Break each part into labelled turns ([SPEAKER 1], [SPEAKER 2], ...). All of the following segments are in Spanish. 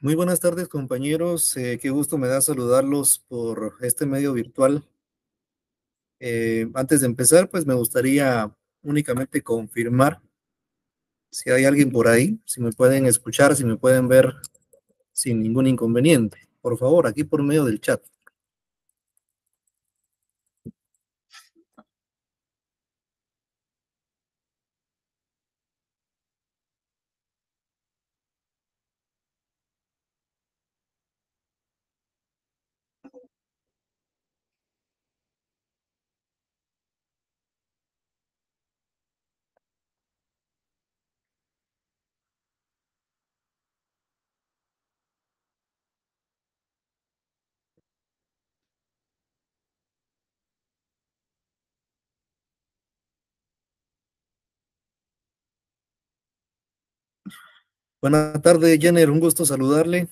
[SPEAKER 1] Muy buenas tardes, compañeros. Eh, qué gusto me da saludarlos por este medio virtual. Eh, antes de empezar, pues me gustaría únicamente confirmar si hay alguien por ahí, si me pueden escuchar, si me pueden ver sin ningún inconveniente. Por favor, aquí por medio del chat. Buenas tardes, Jenner, un gusto saludarle.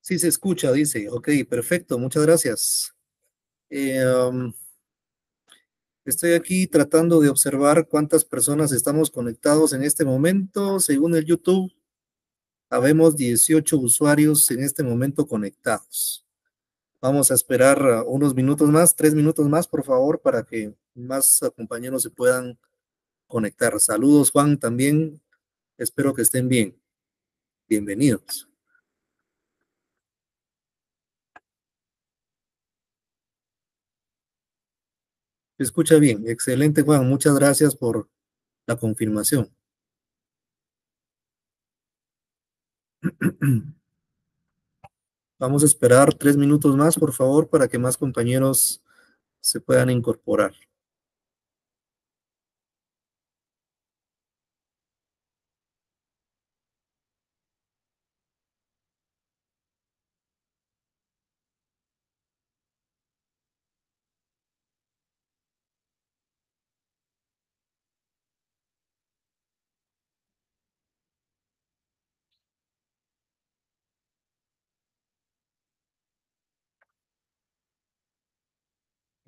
[SPEAKER 1] Sí se escucha, dice. Ok, perfecto, muchas gracias. Eh, estoy aquí tratando de observar cuántas personas estamos conectados en este momento. Según el YouTube, habemos 18 usuarios en este momento conectados. Vamos a esperar ah, unos minutos más, tres minutos más, por favor, para que más compañeros se puedan conectar. Saludos, Juan, también. Espero que estén bien. Bienvenidos. escucha bien. Excelente, Juan. Muchas gracias por la confirmación. Vamos a esperar tres minutos más, por favor, para que más compañeros se puedan incorporar.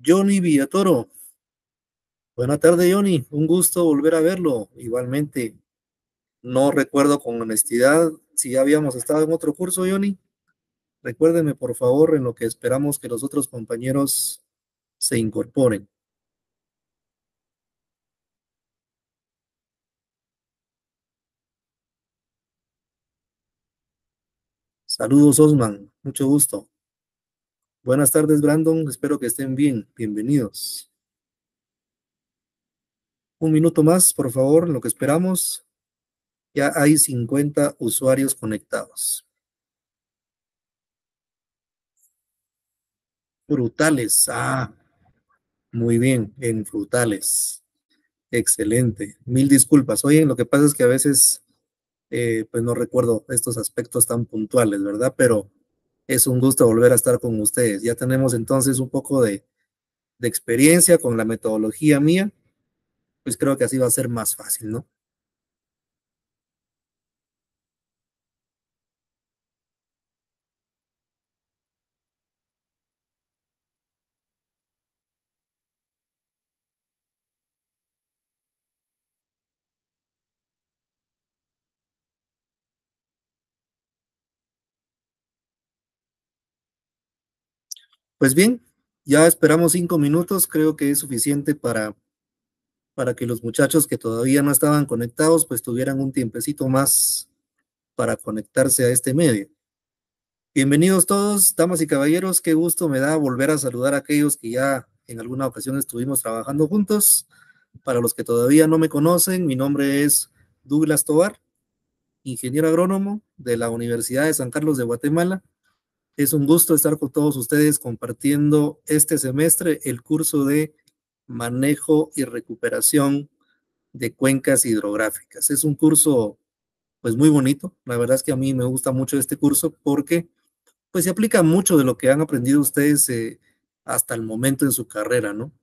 [SPEAKER 1] Johnny Villatoro. Buenas tardes, Johnny. Un gusto volver a verlo. Igualmente, no recuerdo con honestidad si ya habíamos estado en otro curso, Johnny. Recuérdeme, por favor, en lo que esperamos que los otros compañeros se incorporen. Saludos, Osman. Mucho gusto. Buenas tardes, Brandon. Espero que estén bien. Bienvenidos. Un minuto más, por favor, lo que esperamos. Ya hay 50 usuarios conectados. Frutales. Ah, muy bien, en frutales. Excelente. Mil disculpas. Oye, lo que pasa es que a veces, eh, pues no recuerdo estos aspectos tan puntuales, ¿verdad? Pero es un gusto volver a estar con ustedes. Ya tenemos entonces un poco de, de experiencia con la metodología mía. Pues creo que así va a ser más fácil, ¿no? Pues bien, ya esperamos cinco minutos, creo que es suficiente para, para que los muchachos que todavía no estaban conectados, pues tuvieran un tiempecito más para conectarse a este medio. Bienvenidos todos, damas y caballeros, qué gusto me da volver a saludar a aquellos que ya en alguna ocasión estuvimos trabajando juntos. Para los que todavía no me conocen, mi nombre es Douglas Tobar, ingeniero agrónomo de la Universidad de San Carlos de Guatemala, es un gusto estar con todos ustedes compartiendo este semestre el curso de manejo y recuperación de cuencas hidrográficas. Es un curso pues muy bonito. La verdad es que a mí me gusta mucho este curso porque pues se aplica mucho de lo que han aprendido ustedes eh, hasta el momento en su carrera, ¿no?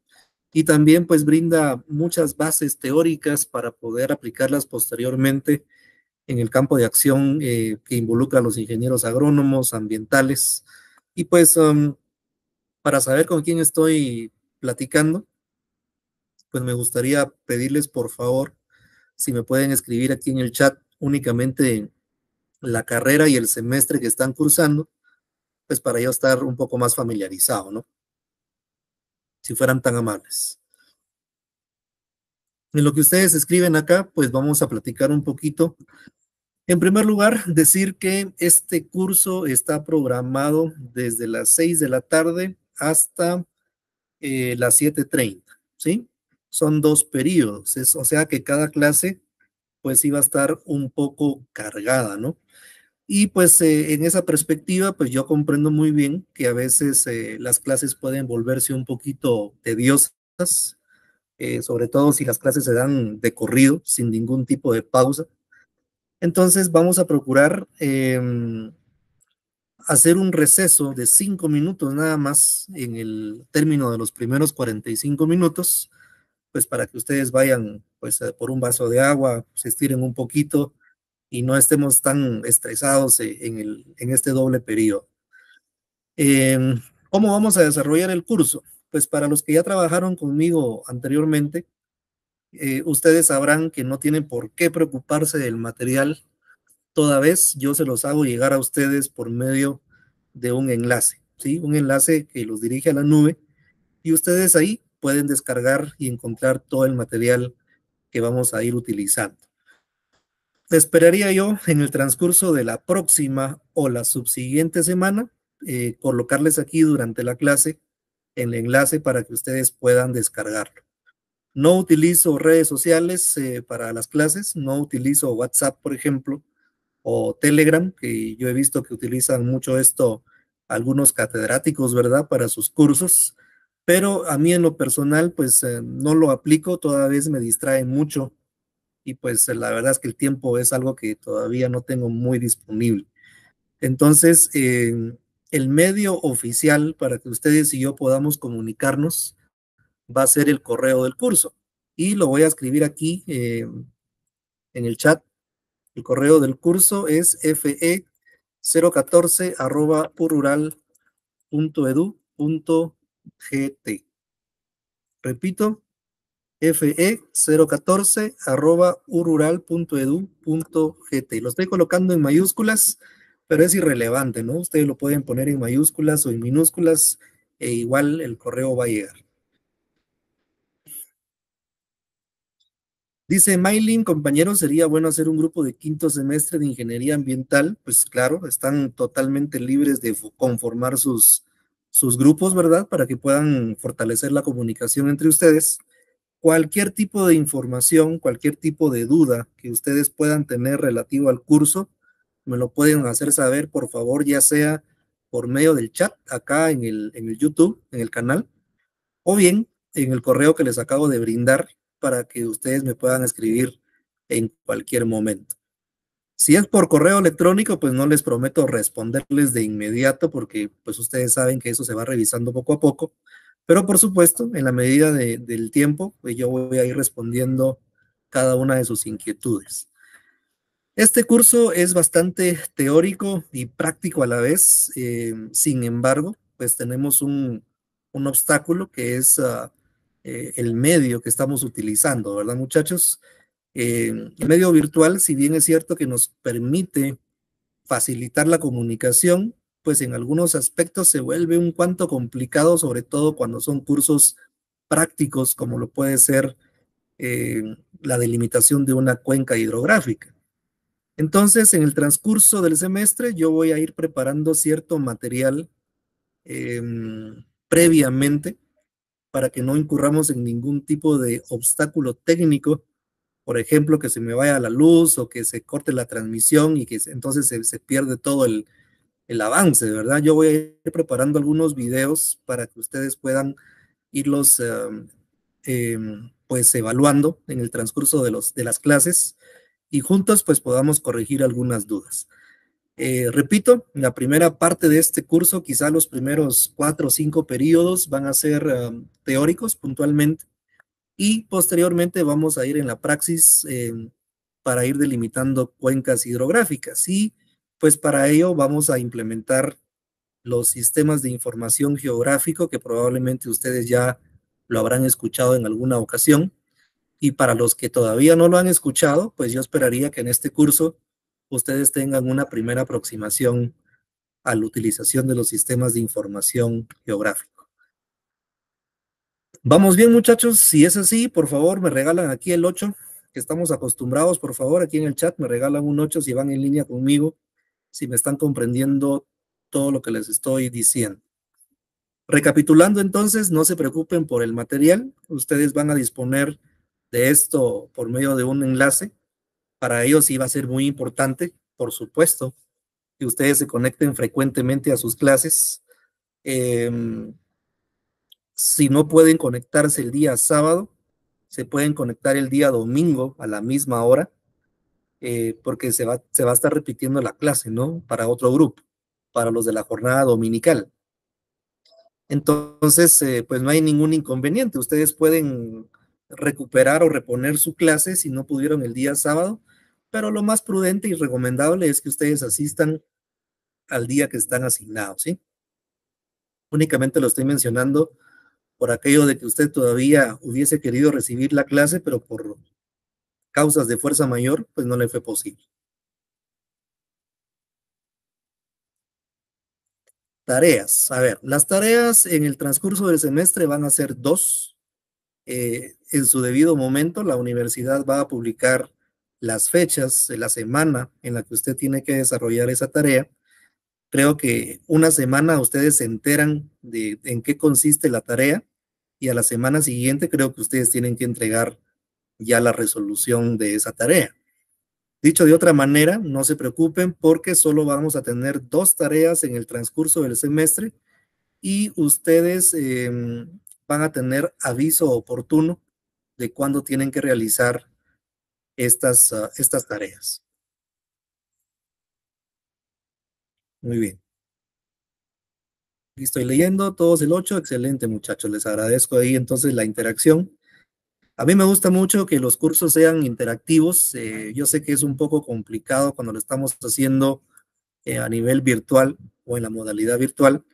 [SPEAKER 1] Y también pues brinda muchas bases teóricas para poder aplicarlas posteriormente en el campo de acción eh, que involucra a los ingenieros agrónomos, ambientales. Y pues um, para saber con quién estoy platicando, pues me gustaría pedirles por favor si me pueden escribir aquí en el chat únicamente la carrera y el semestre que están cursando, pues para yo estar un poco más familiarizado, ¿no? Si fueran tan amables. En lo que ustedes escriben acá, pues vamos a platicar un poquito en primer lugar, decir que este curso está programado desde las 6 de la tarde hasta eh, las 7.30, ¿sí? Son dos periodos, o sea que cada clase pues iba a estar un poco cargada, ¿no? Y pues eh, en esa perspectiva, pues yo comprendo muy bien que a veces eh, las clases pueden volverse un poquito tediosas, sobre todo si las clases se dan de corrido, sin ningún tipo de pausa. Entonces vamos a procurar em, hacer un receso de cinco minutos nada más en el término de los primeros 45 minutos, pues para que ustedes vayan pues por un vaso de agua, se estiren un poquito y no estemos tan estresados e, en, el, en este doble periodo. Em, ¿Cómo vamos a desarrollar el curso? Pues para los que ya trabajaron conmigo anteriormente, eh, ustedes sabrán que no tienen por qué preocuparse del material toda vez. Yo se los hago llegar a ustedes por medio de un enlace, ¿sí? Un enlace que los dirige a la nube y ustedes ahí pueden descargar y encontrar todo el material que vamos a ir utilizando. Esperaría yo en el transcurso de la próxima o la subsiguiente semana eh, colocarles aquí durante la clase el enlace para que ustedes puedan descargarlo. No utilizo redes sociales eh, para las clases, no utilizo WhatsApp, por ejemplo, o Telegram, que yo he visto que utilizan mucho esto algunos catedráticos, ¿verdad?, para sus cursos, pero a mí en lo personal, pues eh, no lo aplico, toda vez me distrae mucho y pues eh, la verdad es que el tiempo es algo que todavía no tengo muy disponible. Entonces, el medio oficial para que ustedes y yo podamos comunicarnos va a ser el correo del curso. Y lo voy a escribir aquí eh, en el chat. El correo del curso es fe014 arroba gt Repito, fe014 arroba gt Lo estoy colocando en mayúsculas, pero es irrelevante, ¿no? Ustedes lo pueden poner en mayúsculas o en minúsculas, e igual el correo va a llegar. Dice Maylin, compañeros, sería bueno hacer un grupo de quinto semestre de ingeniería ambiental. Pues claro, están totalmente libres de conformar sus, sus grupos, ¿verdad? Para que puedan fortalecer la comunicación entre ustedes. Cualquier tipo de información, cualquier tipo de duda que ustedes puedan tener relativo al curso, me lo pueden hacer saber, por favor, ya sea por medio del chat acá en el, en el YouTube, en el canal, o bien en el correo que les acabo de brindar, para que ustedes me puedan escribir en cualquier momento. Si es por correo electrónico, pues no les prometo responderles de inmediato porque pues ustedes saben que eso se va revisando poco a poco. Pero por supuesto, en la medida del tiempo, pues yo voy a ir respondiendo cada una de sus inquietudes. Este curso es bastante teórico y práctico a la vez. Eh, sin embargo, pues tenemos un, obstáculo que es ah, eh, el medio que estamos utilizando, ¿verdad, muchachos? Eh, el medio virtual, si bien es cierto que nos permite facilitar la comunicación, pues en algunos aspectos se vuelve un cuanto complicado, sobre todo cuando son cursos prácticos, como lo puede ser eh, la delimitación de una cuenca hidrográfica. Entonces, en el transcurso del semestre, yo voy a ir preparando cierto material em, previamente para que no incurramos en ningún tipo de obstáculo técnico, por ejemplo, que se me vaya la luz o que se corte la transmisión y que entonces se, pierde todo el, avance, ¿verdad? Yo voy a ir preparando algunos videos para que ustedes puedan irlos em, em, pues evaluando en el transcurso de, los, de las clases y juntos pues podamos corregir algunas dudas. Eh, repito, la primera parte de este curso, quizá los primeros cuatro o cinco periodos van a ser um, teóricos puntualmente y posteriormente vamos a ir en la praxis em, para ir delimitando cuencas hidrográficas y pues para ello vamos a implementar los sistemas de información geográfico que probablemente ustedes ya lo habrán escuchado en alguna ocasión. Y para los que todavía no lo han escuchado, pues yo esperaría que en este curso ustedes tengan una primera aproximación a la utilización de los sistemas de información geográfica. Vamos bien, muchachos. Si es así, por favor, me regalan aquí el 8, que estamos acostumbrados, por favor, aquí en el chat, me regalan un 8 si van en línea conmigo, si me están comprendiendo todo lo que les estoy diciendo. Recapitulando entonces, no se preocupen por el material, ustedes van a disponer de esto por medio de un enlace para ellos sí va a ser muy importante, por supuesto, que ustedes se conecten frecuentemente a sus clases. Em, si no pueden conectarse el día sábado, se pueden conectar el día domingo a la misma hora, eh, porque se va, se va a estar repitiendo la clase, ¿no? Para otro grupo, para los de la jornada dominical. Entonces, eh, pues no hay ningún inconveniente. Ustedes pueden recuperar o reponer su clase si no pudieron el día sábado, pero lo más prudente y recomendable es que ustedes asistan al día que están asignados, ¿sí? Únicamente lo estoy mencionando por aquello de que usted todavía hubiese querido recibir la clase, pero por causas de fuerza mayor, pues no le fue posible. Tareas. A ver, las tareas en el transcurso del semestre van a ser dos. Eh, en su debido momento la universidad va a publicar las fechas de la semana en la que usted tiene que desarrollar esa tarea. Creo que una semana ustedes se enteran de, en qué consiste la tarea y a la semana siguiente creo que ustedes tienen que entregar ya la resolución de esa tarea. Dicho de otra manera, no se preocupen porque solo vamos a tener dos tareas en el transcurso del semestre y ustedes em, van a tener aviso oportuno de cuándo tienen que realizar estas, ah, estas tareas. Muy bien. estoy leyendo todos el 8. Excelente, muchachos. Les agradezco ahí entonces la interacción. A mí me gusta mucho que los cursos sean interactivos. Eh, yo sé que es un poco complicado cuando lo estamos haciendo eh, a nivel virtual o en la modalidad virtual,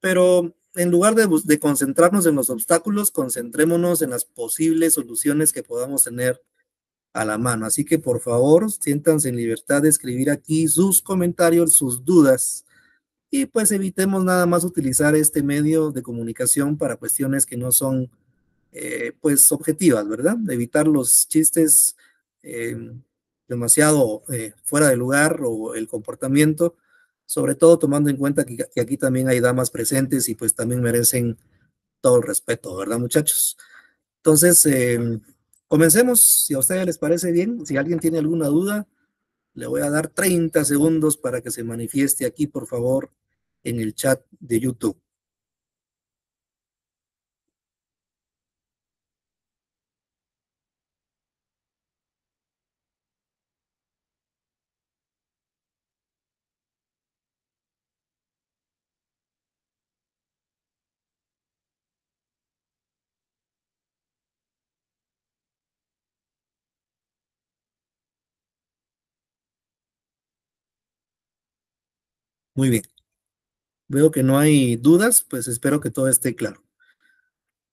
[SPEAKER 1] pero en lugar de, concentrarnos en los obstáculos, concentrémonos en las posibles soluciones que podamos tener a la mano. Así que por favor, siéntanse en libertad de escribir aquí sus comentarios, sus dudas y pues evitemos nada más utilizar este medio de comunicación para cuestiones que no son eh, pues objetivas, ¿verdad? Evitar los chistes eh, demasiado eh, fuera de lugar o el comportamiento sobre todo tomando en cuenta que, aquí también hay damas presentes y pues también merecen todo el respeto, ¿verdad muchachos? Entonces, em, comencemos, si a ustedes les parece bien, si alguien tiene alguna duda, le voy a dar 30 segundos para que se manifieste aquí, por favor, en el chat de YouTube. Muy bien. Veo que no hay dudas, pues espero que todo esté claro.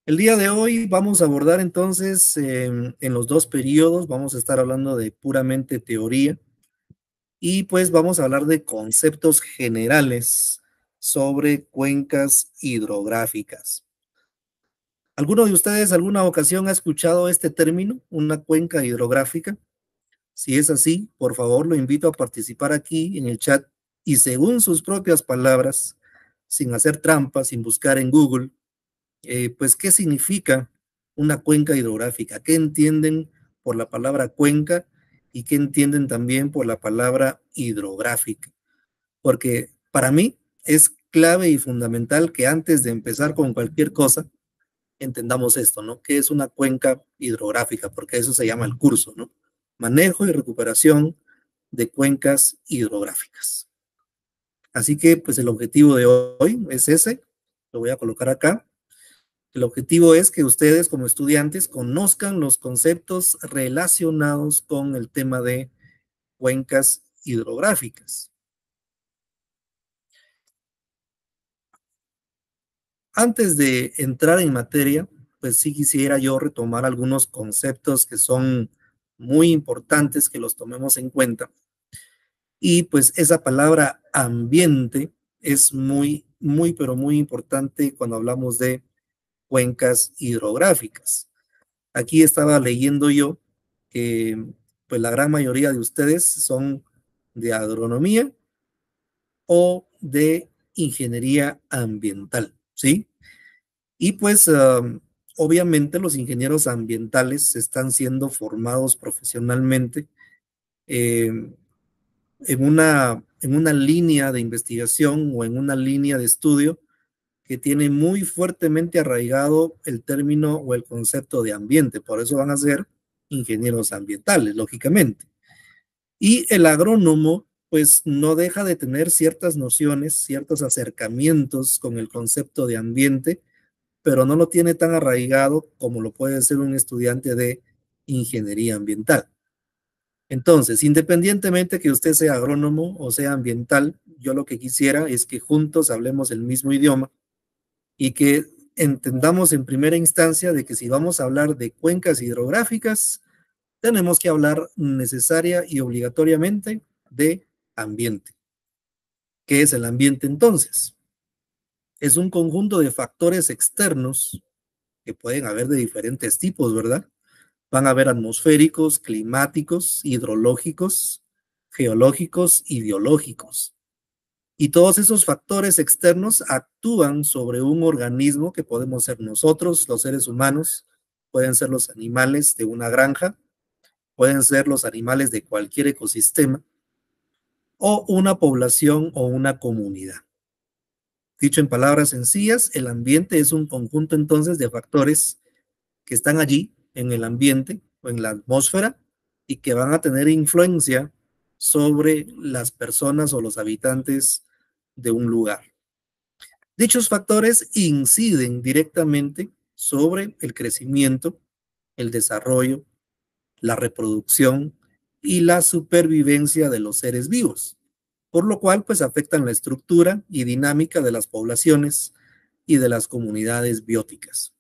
[SPEAKER 1] El día de hoy vamos a abordar entonces em, en los dos periodos, vamos a estar hablando de puramente teoría y pues vamos a hablar de conceptos generales sobre cuencas hidrográficas. ¿Alguno de ustedes alguna ocasión ha escuchado este término, una cuenca hidrográfica? Si es así, por favor lo invito a participar aquí en el chat y según sus propias palabras, sin hacer trampas, sin buscar en Google, eh, pues qué significa una cuenca hidrográfica, qué entienden por la palabra cuenca y qué entienden también por la palabra hidrográfica. Porque para mí es clave y fundamental que antes de empezar con cualquier cosa, entendamos esto, ¿no? ¿Qué es una cuenca hidrográfica? Porque eso se llama el curso, ¿no? Manejo y recuperación de cuencas hidrográficas. Así que pues el objetivo de hoy es ese, lo voy a colocar acá. El objetivo es que ustedes como estudiantes conozcan los conceptos relacionados con el tema de cuencas hidrográficas. Antes de entrar en materia, pues sí quisiera yo retomar algunos conceptos que son muy importantes que los tomemos en cuenta y pues esa palabra ambiente es muy, muy, pero muy importante cuando hablamos de cuencas hidrográficas. Aquí estaba leyendo yo que pues la gran mayoría de ustedes son de agronomía o de ingeniería ambiental, ¿sí? Y pues obviamente los ingenieros ambientales están siendo formados profesionalmente eh, en una, en una línea de investigación o en una línea de estudio que tiene muy fuertemente arraigado el término o el concepto de ambiente. Por eso van a ser ingenieros ambientales, lógicamente. Y el agrónomo, pues no deja de tener ciertas nociones, ciertos acercamientos con el concepto de ambiente, pero no lo tiene tan arraigado como lo puede ser un estudiante de ingeniería ambiental. Entonces, independientemente que usted sea agrónomo o sea ambiental, yo lo que quisiera es que juntos hablemos el mismo idioma y que entendamos en primera instancia de que si vamos a hablar de cuencas hidrográficas, tenemos que hablar necesaria y obligatoriamente de ambiente. ¿Qué es el ambiente entonces? Es un conjunto de factores externos que pueden haber de diferentes tipos, ¿verdad? Van a haber atmosféricos, climáticos, hidrológicos, geológicos y biológicos. Y todos esos factores externos actúan sobre un organismo que podemos ser nosotros, los seres humanos, pueden ser los animales de una granja, pueden ser los animales de cualquier ecosistema, o una población o una comunidad. Dicho en palabras sencillas, el ambiente es un conjunto entonces de factores que están allí en el ambiente o en la atmósfera y que van a tener influencia sobre las personas o los habitantes de un lugar. Dichos factores inciden directamente sobre el crecimiento, el desarrollo, la reproducción y la supervivencia de los seres vivos, por lo cual pues afectan la estructura y dinámica de las poblaciones y de las comunidades bióticas.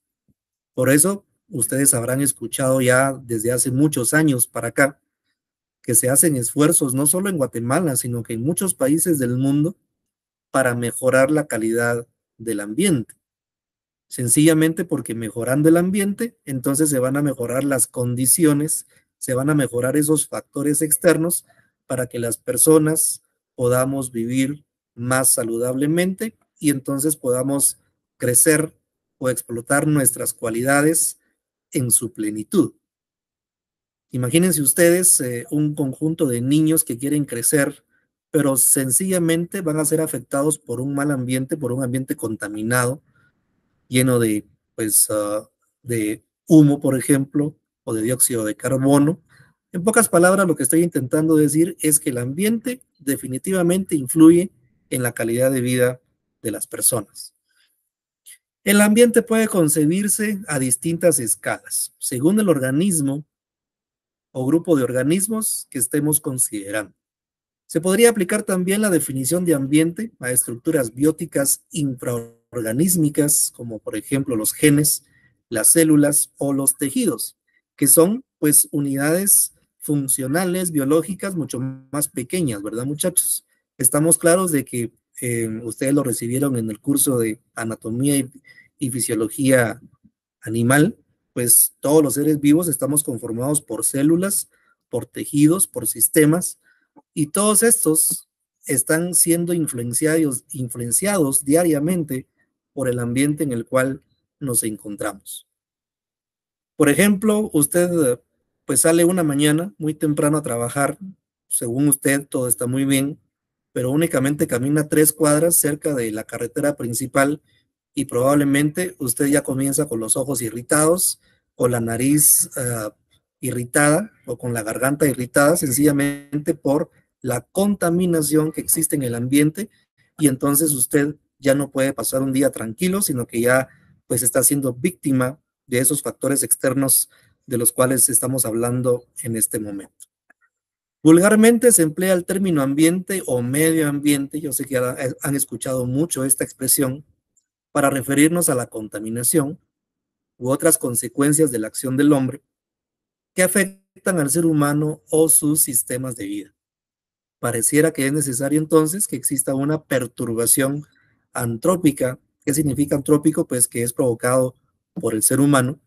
[SPEAKER 1] Por eso ustedes habrán escuchado ya desde hace muchos años para acá, que se hacen esfuerzos no solo en Guatemala, sino que en muchos países del mundo para mejorar la calidad del ambiente. Sencillamente porque mejorando el ambiente, entonces se van a mejorar las condiciones, se van a mejorar esos factores externos para que las personas podamos vivir más saludablemente y entonces podamos crecer o explotar nuestras cualidades en su plenitud. Imagínense ustedes eh, un conjunto de niños que quieren crecer, pero sencillamente van a ser afectados por un mal ambiente, por un ambiente contaminado, lleno de, pues, ah, de humo, por ejemplo, o de dióxido de carbono. En pocas palabras, lo que estoy intentando decir es que el ambiente definitivamente influye en la calidad de vida de las personas. El ambiente puede concebirse a distintas escalas, según el organismo o grupo de organismos que estemos considerando. Se podría aplicar también la definición de ambiente a estructuras bióticas infraorganísmicas, como por ejemplo los genes, las células o los tejidos, que son pues unidades funcionales, biológicas, mucho más pequeñas, ¿verdad muchachos? Estamos claros de que Em, ustedes lo recibieron en el curso de anatomía y, fisiología animal, pues todos los seres vivos estamos conformados por células, por tejidos, por sistemas, y todos estos están siendo influenciados, influenciados diariamente por el ambiente en el cual nos encontramos. Por ejemplo, usted pues sale una mañana muy temprano a trabajar, según usted todo está muy bien, pero únicamente camina tres cuadras cerca de la carretera principal y probablemente usted ya comienza con los ojos irritados, con la nariz ah, irritada o con la garganta irritada, sencillamente por la contaminación que existe en el ambiente y entonces usted ya no puede pasar un día tranquilo, sino que ya pues está siendo víctima de esos factores externos de los cuales estamos hablando en este momento. Vulgarmente se emplea el término ambiente o medio ambiente, yo sé que han escuchado mucho esta expresión, para referirnos a la contaminación u otras consecuencias de la acción del hombre que afectan al ser humano o sus sistemas de vida. Pareciera que es necesario entonces que exista una perturbación antrópica. ¿Qué significa antrópico? Pues que es provocado por el ser humano.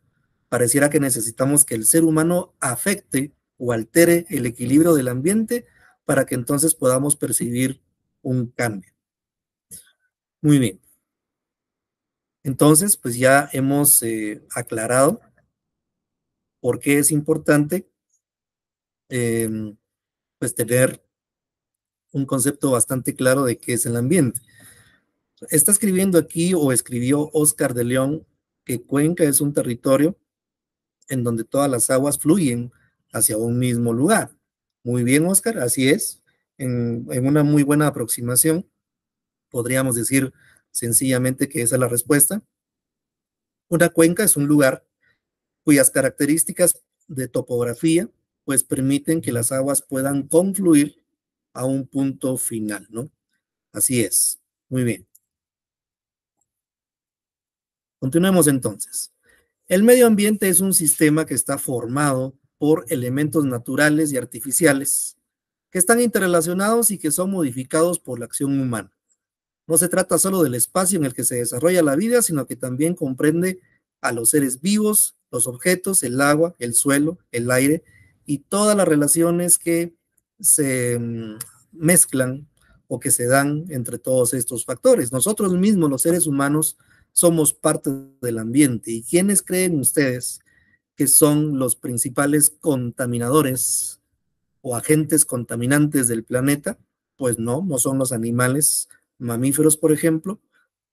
[SPEAKER 1] Pareciera que necesitamos que el ser humano afecte o altere el equilibrio del ambiente para que entonces podamos percibir un cambio. Muy bien. Entonces, pues ya hemos eh, aclarado por qué es importante em, pues tener un concepto bastante claro de qué es el ambiente. Está escribiendo aquí o escribió Oscar de León que Cuenca es un territorio en donde todas las aguas fluyen hacia un mismo lugar. Muy bien, Oscar, así es. En, una muy buena aproximación, podríamos decir sencillamente que esa es la respuesta. Una cuenca es un lugar cuyas características de topografía pues permiten que las aguas puedan confluir a un punto final, ¿no? Así es. Muy bien. Continuemos entonces. El medio ambiente es un sistema que está formado por elementos naturales y artificiales que están interrelacionados y que son modificados por la acción humana. No se trata solo del espacio en el que se desarrolla la vida, sino que también comprende a los seres vivos, los objetos, el agua, el suelo, el aire y todas las relaciones que se mm, mezclan o que se dan entre todos estos factores. Nosotros mismos, los seres humanos, somos parte del ambiente. ¿Y quiénes creen ustedes son los principales contaminadores o agentes contaminantes del planeta, pues no, no son los animales mamíferos, por ejemplo,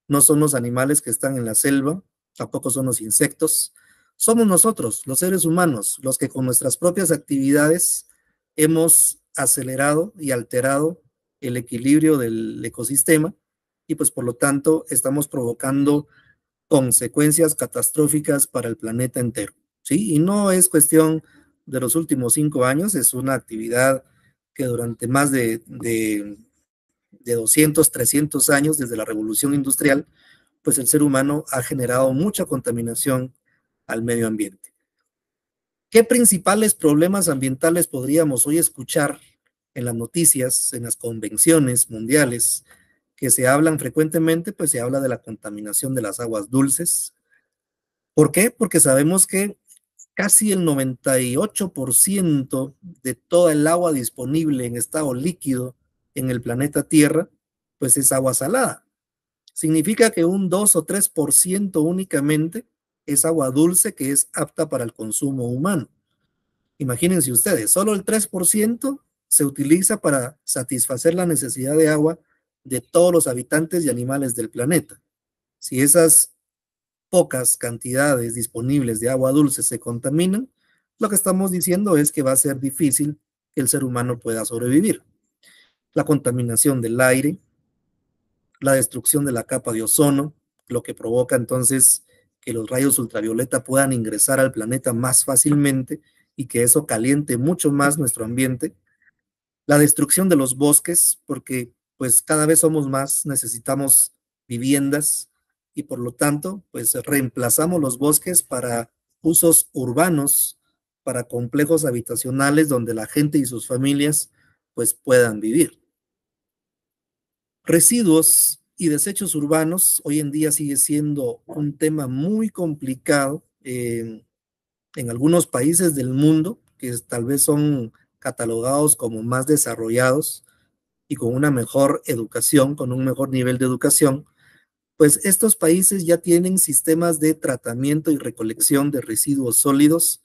[SPEAKER 1] no son los animales que están en la selva, tampoco son los insectos, somos nosotros, los seres humanos, los que con nuestras propias actividades hemos acelerado y alterado el equilibrio del ecosistema y pues por lo tanto estamos provocando consecuencias catastróficas para el planeta entero. ¿sí? Y no es cuestión de los últimos cinco años, es una actividad que durante más de, de 200, 300 años, desde la revolución industrial, pues el ser humano ha generado mucha contaminación al medio ambiente. ¿Qué principales problemas ambientales podríamos hoy escuchar en las noticias, en las convenciones mundiales que se hablan frecuentemente? Pues se habla de la contaminación de las aguas dulces. ¿Por qué? Porque sabemos que casi el 98% de toda el agua disponible en estado líquido en el planeta Tierra, pues es agua salada. Significa que un 2 o 3% únicamente es agua dulce que es apta para el consumo humano. Imagínense ustedes, solo el 3% se utiliza para satisfacer la necesidad de agua de todos los habitantes y animales del planeta. Si esas pocas cantidades disponibles de agua dulce se contaminan, lo que estamos diciendo es que va a ser difícil que el ser humano pueda sobrevivir. La contaminación del aire, la destrucción de la capa de ozono, lo que provoca entonces que los rayos ultravioleta puedan ingresar al planeta más fácilmente y que eso caliente mucho más nuestro ambiente. La destrucción de los bosques, porque pues cada vez somos más, necesitamos viviendas, y por lo tanto, pues reemplazamos los bosques para usos urbanos, para complejos habitacionales donde la gente y sus familias pues puedan vivir. Residuos y desechos urbanos hoy en día sigue siendo un tema muy complicado en algunos países del mundo que tal vez son catalogados como más desarrollados y con una mejor educación, con un mejor nivel de educación, pues estos países ya tienen sistemas de tratamiento y recolección de residuos sólidos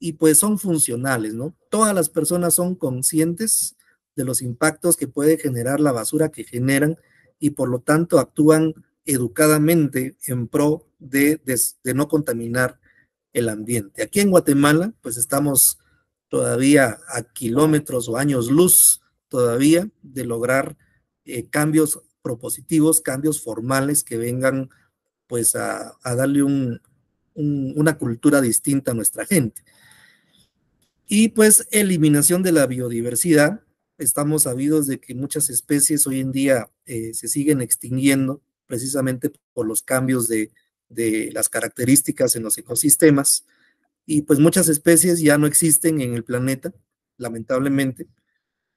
[SPEAKER 1] y pues son funcionales, ¿no? Todas las personas son conscientes de los impactos que puede generar la basura que generan y por lo tanto actúan educadamente en pro de, no contaminar el ambiente. Aquí en Guatemala, pues estamos todavía a kilómetros o años luz todavía de lograr eh, cambios propositivos, cambios formales que vengan pues a, darle una cultura distinta a nuestra gente. Y pues eliminación de la biodiversidad. Estamos sabidos de que muchas especies hoy en día eh, se siguen extinguiendo precisamente por los cambios de, las características en los ecosistemas. Y pues muchas especies ya no existen en el planeta, lamentablemente.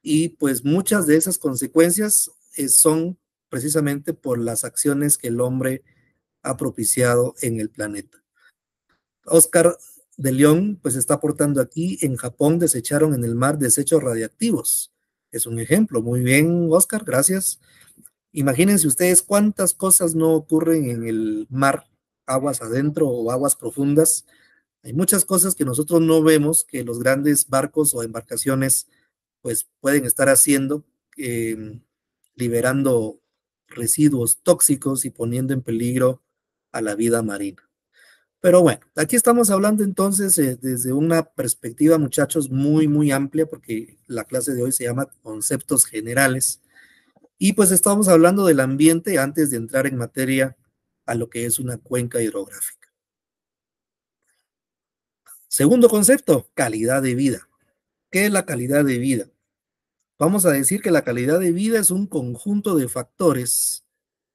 [SPEAKER 1] Y pues muchas de esas consecuencias eh, son precisamente por las acciones que el hombre ha propiciado en el planeta. Oscar de León, pues está aportando aquí, en Japón desecharon en el mar desechos radiactivos. Es un ejemplo. Muy bien, Oscar, gracias. Imagínense ustedes cuántas cosas no ocurren en el mar, aguas adentro o aguas profundas. Hay muchas cosas que nosotros no vemos que los grandes barcos o embarcaciones pues pueden estar haciendo, em, liberando residuos tóxicos y poniendo en peligro a la vida marina. Pero bueno, aquí estamos hablando entonces eh, desde una perspectiva, muchachos, muy, muy amplia, porque la clase de hoy se llama Conceptos Generales. Y pues estamos hablando del ambiente antes de entrar en materia a lo que es una cuenca hidrográfica. Segundo concepto, calidad de vida. ¿Qué es la calidad de vida? Vamos a decir que la calidad de vida es un conjunto de factores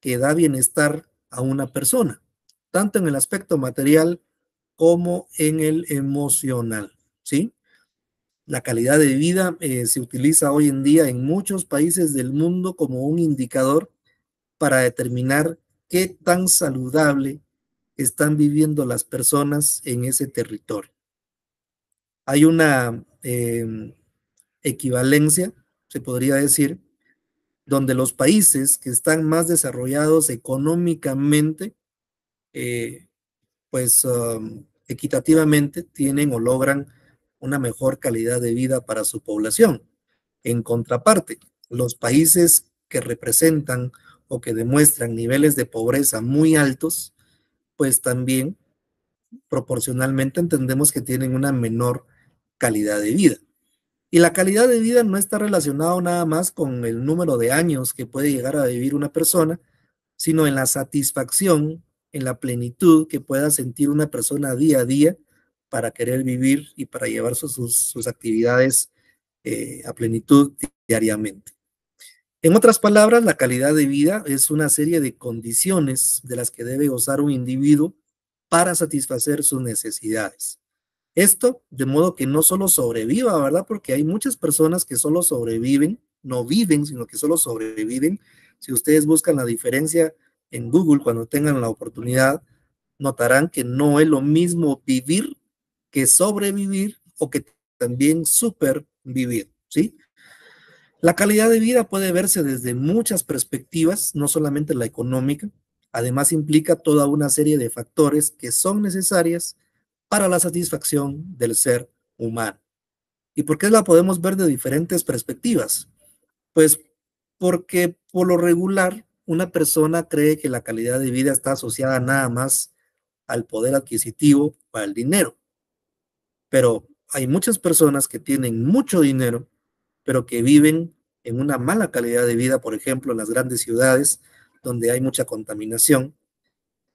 [SPEAKER 1] que da bienestar a una persona, tanto en el aspecto material como en el emocional, ¿sí? La calidad de vida eh, se utiliza hoy en día en muchos países del mundo como un indicador para determinar qué tan saludable están viviendo las personas en ese territorio. Hay una em, equivalencia podría decir, donde los países que están más desarrollados económicamente, eh, pues um, equitativamente tienen o logran una mejor calidad de vida para su población. En contraparte, los países que representan o que demuestran niveles de pobreza muy altos, pues también proporcionalmente entendemos que tienen una menor calidad de vida. Y la calidad de vida no está relacionado nada más con el número de años que puede llegar a vivir una persona, sino en la satisfacción, en la plenitud que pueda sentir una persona día a día para querer vivir y para llevar sus, actividades eh, a plenitud diariamente. En otras palabras, la calidad de vida es una serie de condiciones de las que debe gozar un individuo para satisfacer sus necesidades. Esto de modo que no solo sobreviva, ¿verdad? Porque hay muchas personas que solo sobreviven, no viven, sino que solo sobreviven. Si ustedes buscan la diferencia en Google cuando tengan la oportunidad, notarán que no es lo mismo vivir que sobrevivir o que también supervivir, ¿sí? La calidad de vida puede verse desde muchas perspectivas, no solamente la económica. Además implica toda una serie de factores que son necesarias para la satisfacción del ser humano. ¿Y por qué la podemos ver de diferentes perspectivas? Pues porque por lo regular una persona cree que la calidad de vida está asociada nada más al poder adquisitivo o al dinero. Pero hay muchas personas que tienen mucho dinero, pero que viven en una mala calidad de vida, por ejemplo, en las grandes ciudades donde hay mucha contaminación,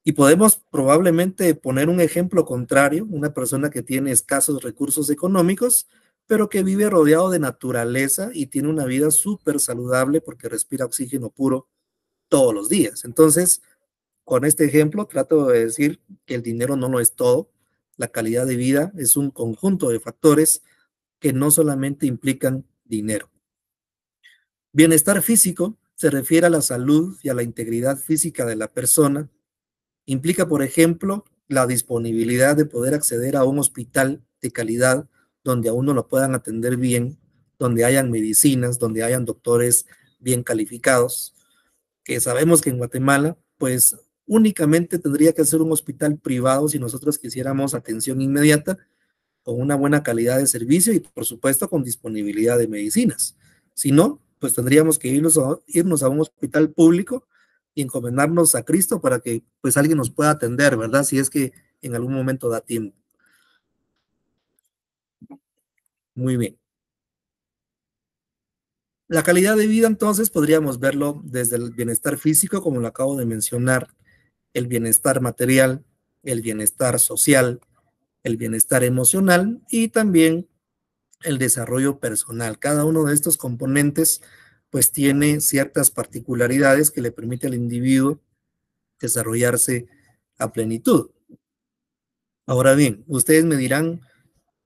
[SPEAKER 1] y podemos probablemente poner un ejemplo contrario, una persona que tiene escasos recursos económicos, pero que vive rodeado de naturaleza y tiene una vida súper saludable porque respira oxígeno puro todos los días. Entonces, con este ejemplo trato de decir que el dinero no lo es todo, la calidad de vida es un conjunto de factores que no solamente implican dinero. Bienestar físico se refiere a la salud y a la integridad física de la persona Implica, por ejemplo, la disponibilidad de poder acceder a un hospital de calidad donde a uno lo puedan atender bien, donde hayan medicinas, donde hayan doctores bien calificados, que sabemos que en Guatemala, pues únicamente tendría que ser un hospital privado si nosotros quisiéramos atención inmediata, con una buena calidad de servicio y por supuesto con disponibilidad de medicinas. Si no, pues tendríamos que irnos a, irnos a un hospital público y encomendarnos a Cristo para que pues alguien nos pueda atender, ¿verdad? Si es que en algún momento da tiempo. Muy bien. La calidad de vida entonces podríamos verlo desde el bienestar físico, como lo acabo de mencionar, el bienestar material, el bienestar social, el bienestar emocional y también el desarrollo personal. Cada uno de estos componentes pues tiene ciertas particularidades que le permite al individuo desarrollarse a plenitud. Ahora bien, ustedes me dirán,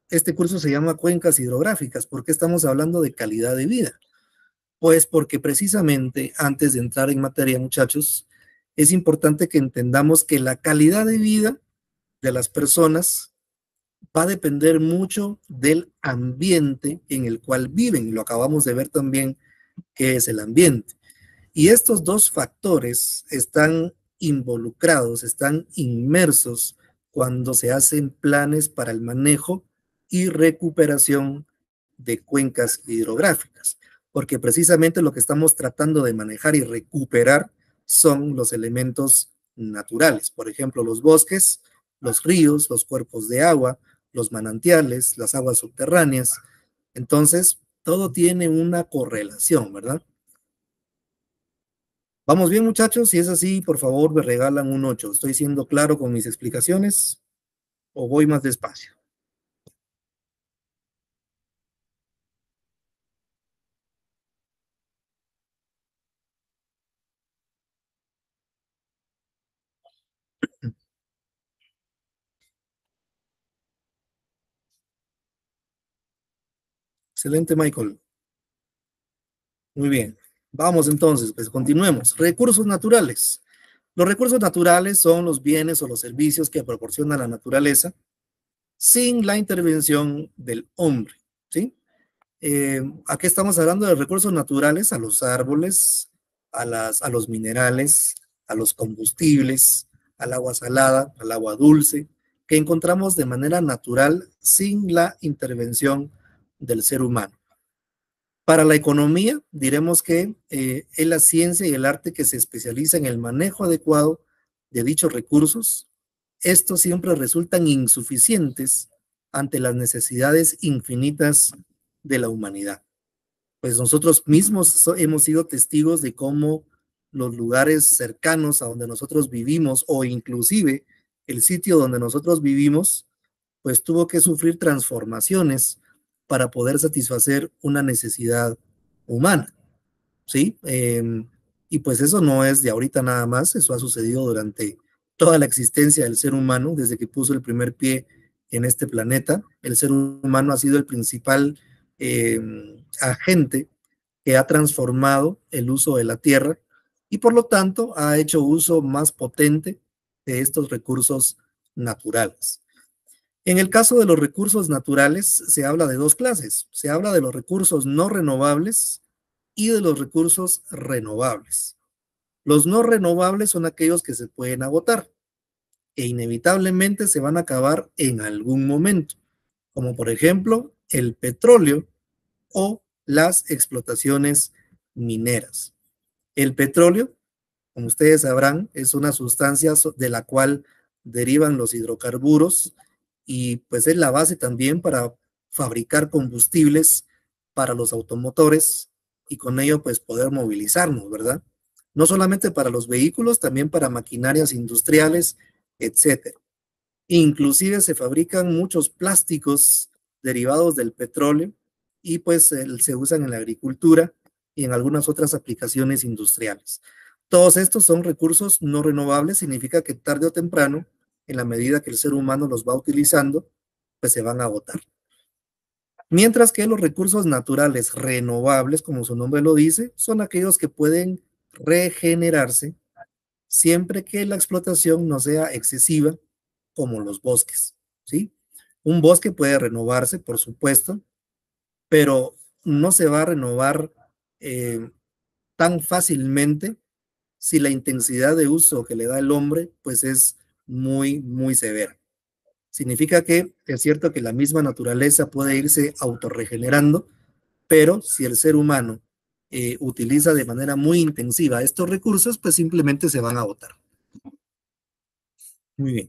[SPEAKER 1] este curso se llama Cuencas Hidrográficas, ¿por qué estamos hablando de calidad de vida? Pues porque precisamente antes de entrar en materia, muchachos, es importante que entendamos que la calidad de vida de las personas va a depender mucho del ambiente en el cual viven. Lo acabamos de ver también que es el ambiente. Y estos dos factores están involucrados, están inmersos cuando se hacen planes para el manejo y recuperación de cuencas hidrográficas, porque precisamente lo que estamos tratando de manejar y recuperar son los elementos naturales, por ejemplo, los bosques, los ríos, los cuerpos de agua, los manantiales, las aguas subterráneas. Entonces, todo tiene una correlación, ¿verdad? ¿Vamos bien, muchachos? Si es así, por favor, me regalan un 8. ¿Estoy siendo claro con mis explicaciones o voy más despacio? Excelente, Michael. Muy bien. Vamos entonces, pues continuemos. Recursos naturales. Los recursos naturales son los bienes o los servicios que proporciona la naturaleza sin la intervención del hombre, ¿sí? Eh, aquí estamos hablando de recursos naturales, a los árboles, a, las, a los minerales, a los combustibles, al agua salada, al agua dulce, que encontramos de manera natural sin la intervención del ser humano. Para la economía, diremos que eh, es la ciencia y el arte que se especializa en el manejo adecuado de dichos recursos. Estos siempre resultan insuficientes ante las necesidades infinitas de la humanidad. Pues nosotros mismos hemos sido testigos de cómo los lugares cercanos a donde nosotros vivimos o inclusive el sitio donde nosotros vivimos, pues tuvo que sufrir transformaciones para poder satisfacer una necesidad humana. ¿Sí? Em, y pues eso no es de ahorita nada más, eso ha sucedido durante toda la existencia del ser humano, desde que puso el primer pie en este planeta. El ser humano ha sido el principal em, agente que ha transformado el uso de la tierra y por lo tanto ha hecho uso más potente de estos recursos naturales. En el caso de los recursos naturales, se habla de dos clases. Se habla de los recursos no renovables y de los recursos renovables. Los no renovables son aquellos que se pueden agotar e inevitablemente se van a acabar en algún momento, como por ejemplo el petróleo o las explotaciones mineras. El petróleo, como ustedes sabrán, es una sustancia de la cual derivan los hidrocarburos, y pues es la base también para fabricar combustibles para los automotores y con ello pues poder movilizarnos, ¿verdad? No solamente para los vehículos, también para maquinarias industriales, etc. Inclusive se fabrican muchos plásticos derivados del petróleo y pues se usan en la agricultura y en algunas otras aplicaciones industriales. Todos estos son recursos no renovables, significa que tarde o temprano en la medida que el ser humano los va utilizando, pues se van a agotar. Mientras que los recursos naturales renovables, como su nombre lo dice, son aquellos que pueden regenerarse siempre que la explotación no sea excesiva, como los bosques. ¿sí? Un bosque puede renovarse, por supuesto, pero no se va a renovar eh, tan fácilmente si la intensidad de uso que le da el hombre pues es muy, muy severa. Significa que es cierto que la misma naturaleza puede irse autorregenerando, pero si el ser humano eh, utiliza de manera muy intensiva estos recursos, pues simplemente se van a agotar. Muy bien.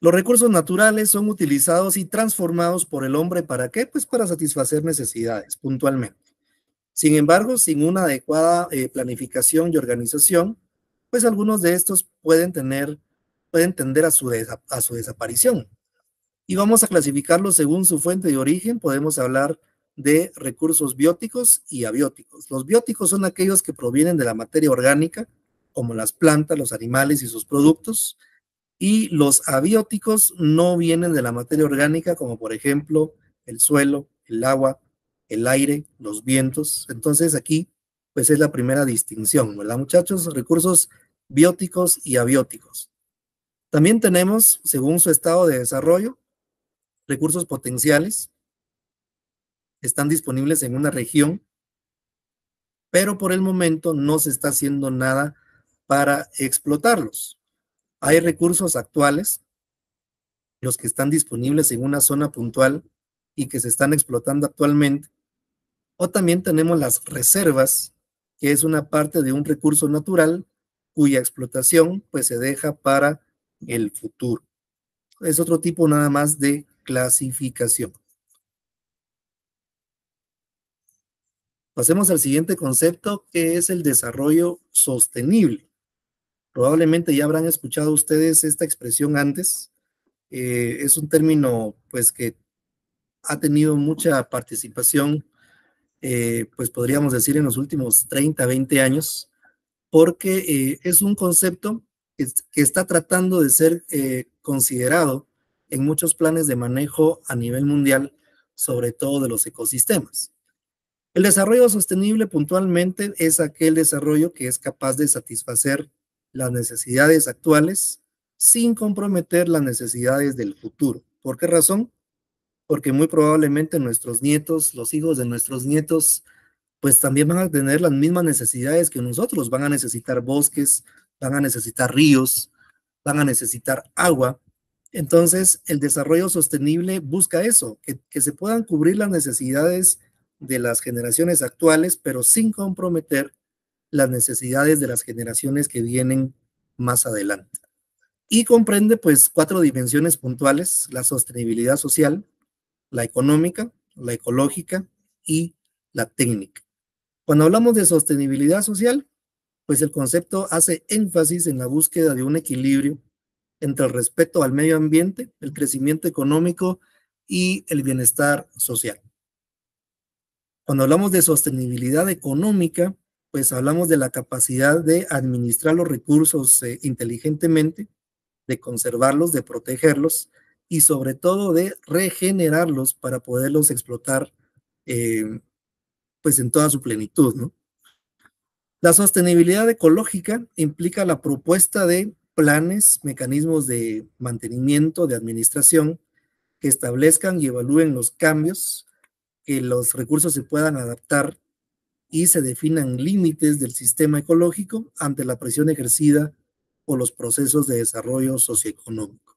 [SPEAKER 1] Los recursos naturales son utilizados y transformados por el hombre para qué? Pues para satisfacer necesidades puntualmente. Sin embargo, sin una adecuada eh, planificación y organización, pues algunos de estos pueden tener, pueden tender a su, a su desaparición. Y vamos a clasificarlos según su fuente de origen. Podemos hablar de recursos bióticos y abióticos. Los bióticos son aquellos que provienen de la materia orgánica, como las plantas, los animales y sus productos. Y los abióticos no vienen de la materia orgánica, como por ejemplo el suelo, el agua, el aire, los vientos. Entonces aquí, pues es la primera distinción, ¿verdad, muchachos? Recursos bióticos y abióticos. También tenemos, según su estado de desarrollo, recursos potenciales. Están disponibles en una región, pero por el momento no se está haciendo nada para explotarlos. Hay recursos actuales, los que están disponibles en una zona puntual y que se están explotando actualmente, o también tenemos las reservas, que es una parte de un recurso natural cuya explotación pues se deja para el futuro. Es otro tipo nada más de clasificación. Pasemos al siguiente concepto que es el desarrollo sostenible. Probablemente ya habrán escuchado ustedes esta expresión antes. Eh, es un término pues que ha tenido mucha participación eh, pues podríamos decir en los últimos 30, 20 años, porque eh, es un concepto que, está tratando de ser eh, considerado en muchos planes de manejo a nivel mundial, sobre todo de los ecosistemas. El desarrollo sostenible puntualmente es aquel desarrollo que es capaz de satisfacer las necesidades actuales sin comprometer las necesidades del futuro. ¿Por qué razón? porque muy probablemente nuestros nietos, los hijos de nuestros nietos, pues también van a tener las mismas necesidades que nosotros, van a necesitar bosques, van a necesitar ríos, van a necesitar agua. Entonces, el desarrollo sostenible busca eso, que, que se puedan cubrir las necesidades de las generaciones actuales, pero sin comprometer las necesidades de las generaciones que vienen más adelante. Y comprende pues cuatro dimensiones puntuales, la sostenibilidad social, la económica, la ecológica y la técnica. Cuando hablamos de sostenibilidad social, pues el concepto hace énfasis en la búsqueda de un equilibrio entre el respeto al medio ambiente, el crecimiento económico y el bienestar social. Cuando hablamos de sostenibilidad económica, pues hablamos de la capacidad de administrar los recursos eh, inteligentemente, de conservarlos, de protegerlos y sobre todo de regenerarlos para poderlos explotar eh, pues en toda su plenitud. La sostenibilidad ecológica implica la propuesta de planes, mecanismos de mantenimiento, de administración, que establezcan y evalúen los cambios, que los recursos se puedan adaptar y se definan límites del sistema ecológico ante la presión ejercida por los procesos de desarrollo socioeconómico.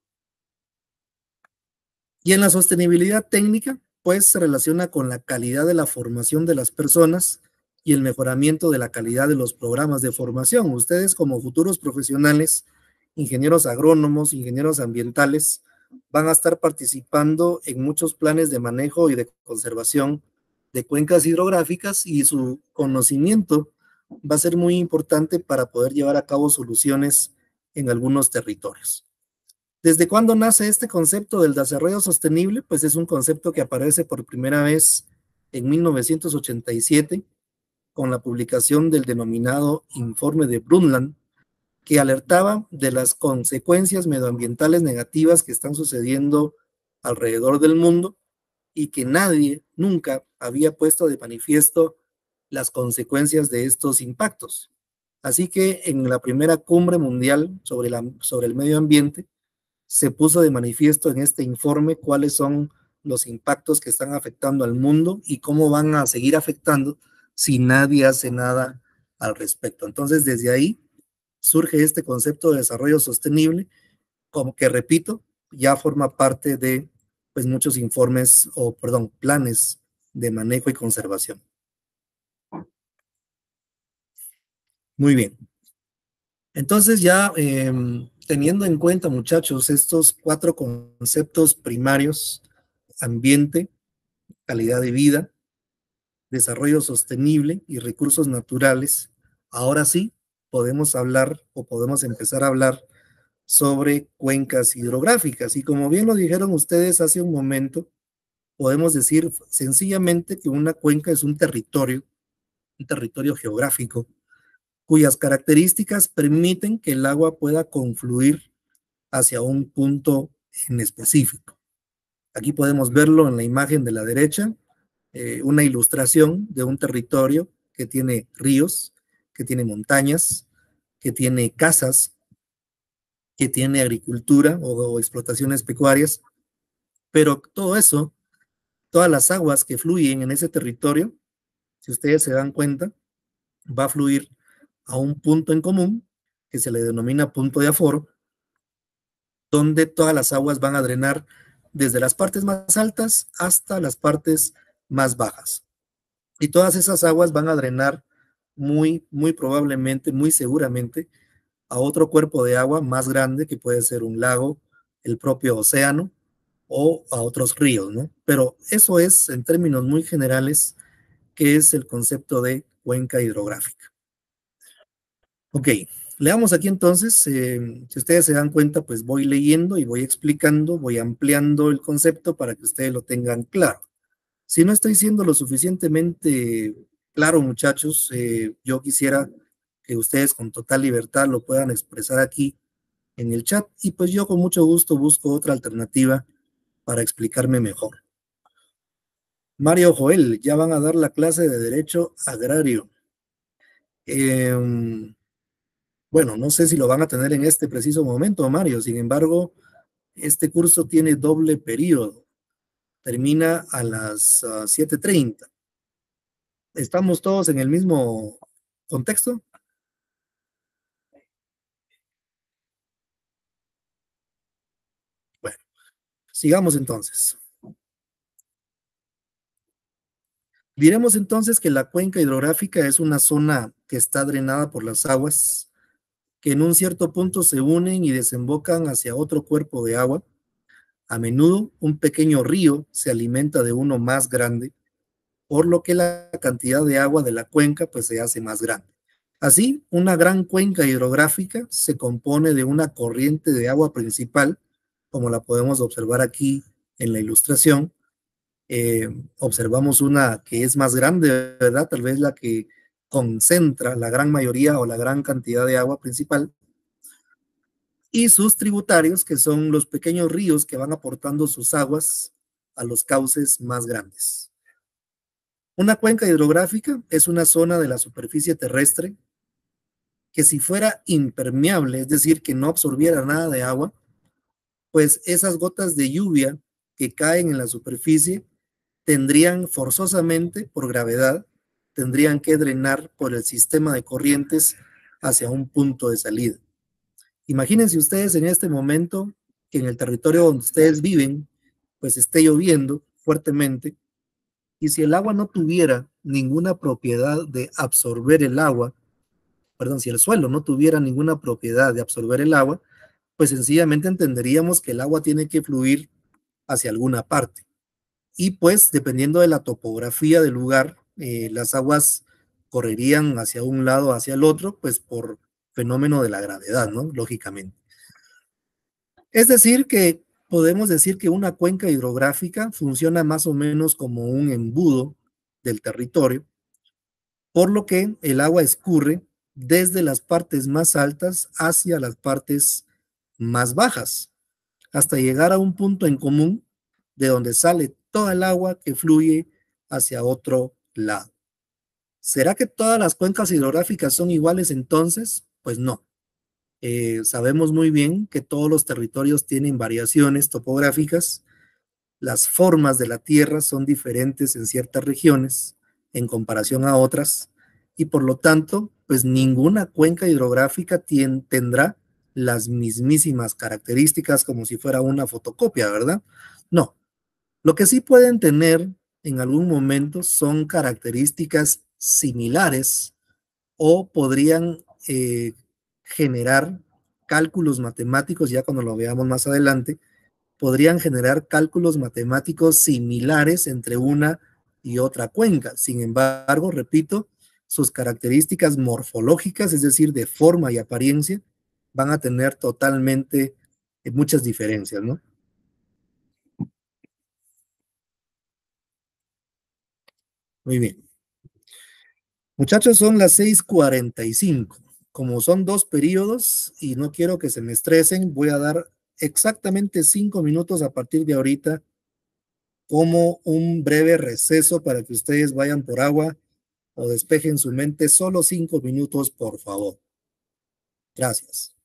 [SPEAKER 1] Y en la sostenibilidad técnica, pues se relaciona con la calidad de la formación de las personas y el mejoramiento de la calidad de los programas de formación. Ustedes como futuros profesionales, ingenieros agrónomos, ingenieros ambientales, van a estar participando en muchos planes de manejo y de conservación de cuencas hidrográficas y su conocimiento va a ser muy importante para poder llevar a cabo soluciones en algunos territorios. ¿Desde cuándo nace este concepto del desarrollo sostenible? Pues es un concepto que aparece por primera vez en 1987 con la publicación del denominado informe de Brundtland, que alertaba de las consecuencias medioambientales negativas que están sucediendo alrededor del mundo y que nadie nunca había puesto de manifiesto las consecuencias de estos impactos. Así que en la primera cumbre mundial sobre, sobre el medio ambiente, se puso de manifiesto en este informe cuáles son los impactos que están afectando al mundo y cómo van a seguir afectando si nadie hace nada al respecto. Entonces, desde ahí surge este concepto de desarrollo sostenible, como que repito, ya forma parte de pues muchos informes o perdón, planes de manejo y conservación. Muy bien. Entonces ya em, teniendo en cuenta, muchachos, estos cuatro conceptos primarios, ambiente, calidad de vida, desarrollo sostenible y recursos naturales, ahora sí podemos hablar o podemos empezar a hablar sobre cuencas hidrográficas. Y como bien lo dijeron ustedes hace un momento, podemos decir sencillamente que una cuenca es un territorio, un territorio geográfico cuyas características permiten que el agua pueda confluir hacia un punto en específico. Aquí podemos verlo en la imagen de la derecha, eh, una ilustración de un territorio que tiene ríos, que tiene montañas, que tiene casas, que tiene agricultura o, o explotaciones pecuarias, pero todo eso, todas las aguas que fluyen en ese territorio, si ustedes se dan cuenta, va a fluir a un punto en común que se le denomina punto de aforo, donde todas las aguas van a drenar desde las partes más altas hasta las partes más bajas. Y todas esas aguas van a drenar muy, muy probablemente, muy seguramente, a otro cuerpo de agua más grande que puede ser un lago, el propio océano o a otros ríos, ¿no? Pero eso es, en términos muy generales, que es el concepto de cuenca hidrográfica. Ok, leamos aquí entonces, em, si ustedes se dan cuenta, pues voy leyendo y voy explicando, voy ampliando el concepto para que ustedes lo tengan claro. Si no estoy siendo lo suficientemente claro, muchachos, eh, yo quisiera que ustedes con total libertad lo puedan expresar aquí en el chat y pues yo con mucho gusto busco otra alternativa para explicarme mejor. Mario Joel, ya van a dar la clase de Derecho Agrario. Em, bueno, no sé si lo van a tener en este preciso momento, Mario. Sin embargo, este curso tiene doble periodo. Termina a las 7.30. Ah, ¿Estamos todos en el mismo contexto? Bueno, sigamos entonces. Diremos entonces que la cuenca hidrográfica es una zona que está drenada por las aguas que en un cierto punto se unen y desembocan hacia otro cuerpo de agua. A menudo un pequeño río se alimenta de uno más grande, por lo que la cantidad de agua de la cuenca pues, se hace más grande. Así, una gran cuenca hidrográfica se compone de una corriente de agua principal, como la podemos observar aquí en la ilustración. Eh, observamos una que es más grande, ¿verdad? Tal vez la que concentra la gran mayoría o la gran cantidad de agua principal, y sus tributarios, que son los pequeños ríos que van aportando sus aguas a los cauces más grandes. Una cuenca hidrográfica es una zona de la superficie terrestre que si fuera impermeable, es decir, que no absorbiera nada de agua, pues esas gotas de lluvia que caen en la superficie tendrían forzosamente, por gravedad, tendrían que drenar por el sistema de corrientes hacia un punto de salida. Imagínense ustedes en este momento que en el territorio donde ustedes viven, pues esté lloviendo fuertemente, y si el agua no tuviera ninguna propiedad de absorber el agua, perdón, si el suelo no tuviera ninguna propiedad de absorber el agua, pues sencillamente entenderíamos que el agua tiene que fluir hacia alguna parte. Y pues, dependiendo de la topografía del lugar, eh, las aguas correrían hacia un lado, hacia el otro, pues por fenómeno de la gravedad, ¿no? Lógicamente. Es decir, que podemos decir que una cuenca hidrográfica funciona más o menos como un embudo del territorio, por lo que el agua escurre desde las partes más altas hacia las partes más bajas, hasta llegar a un punto en común de donde sale toda el agua que fluye hacia otro lado. ¿Será que todas las cuencas hidrográficas son iguales entonces? Pues no. Eh, sabemos muy bien que todos los territorios tienen variaciones topográficas, las formas de la tierra son diferentes en ciertas regiones en comparación a otras y por lo tanto, pues ninguna cuenca hidrográfica tendrá las mismísimas características como si fuera una fotocopia, ¿verdad? No. Lo que sí pueden tener en algún momento son características similares o podrían eh, generar cálculos matemáticos, ya cuando lo veamos más adelante, podrían generar cálculos matemáticos similares entre una y otra cuenca. Sin embargo, repito, sus características morfológicas, es decir, de forma y apariencia, van a tener totalmente eh, muchas diferencias, ¿no? Muy bien. Muchachos, son las 6:45. Como son dos periodos y no quiero que se me estresen, voy a dar exactamente cinco minutos a partir de ahorita como un breve receso para que ustedes vayan por agua o despejen su mente. Solo cinco minutos, por favor. Gracias.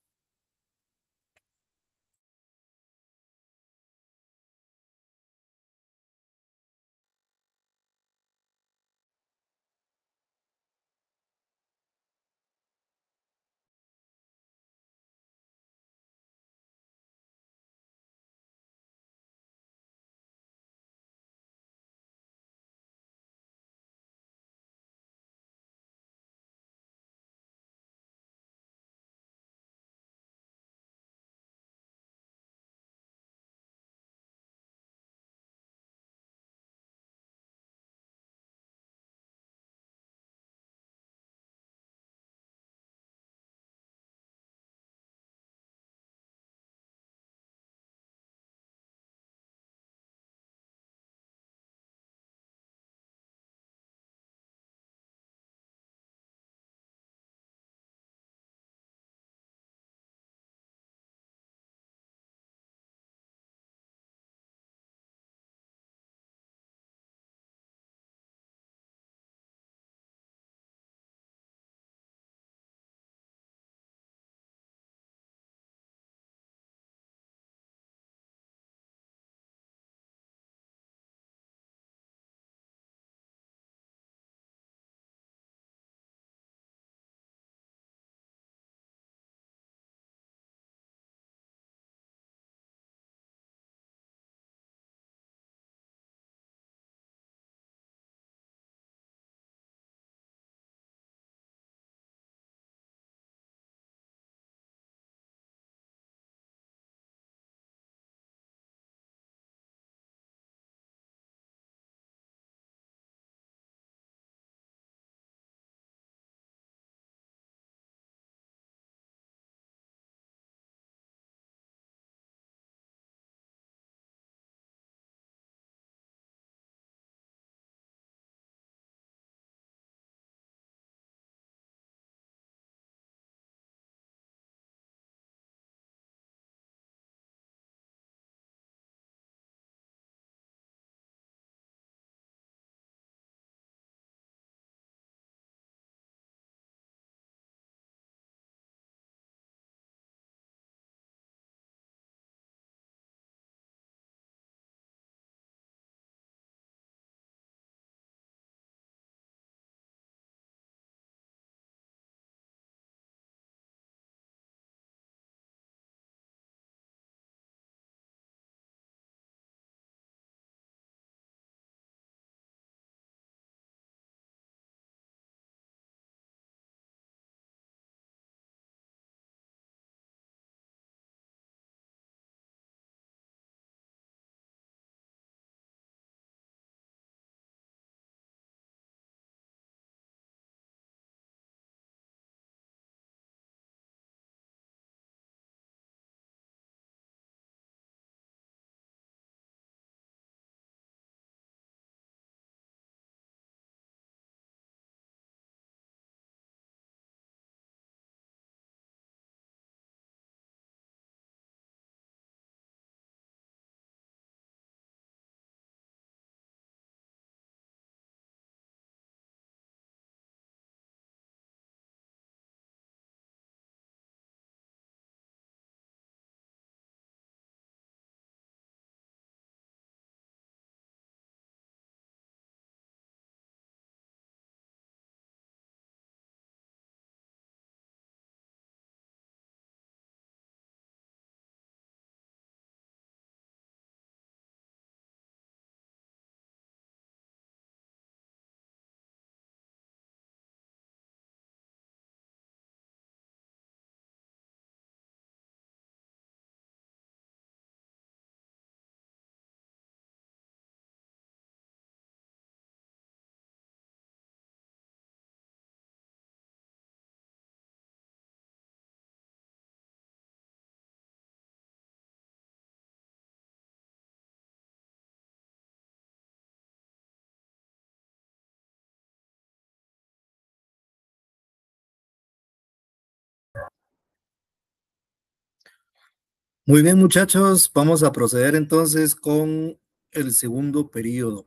[SPEAKER 1] Muy bien, muchachos, vamos a proceder entonces con el segundo periodo.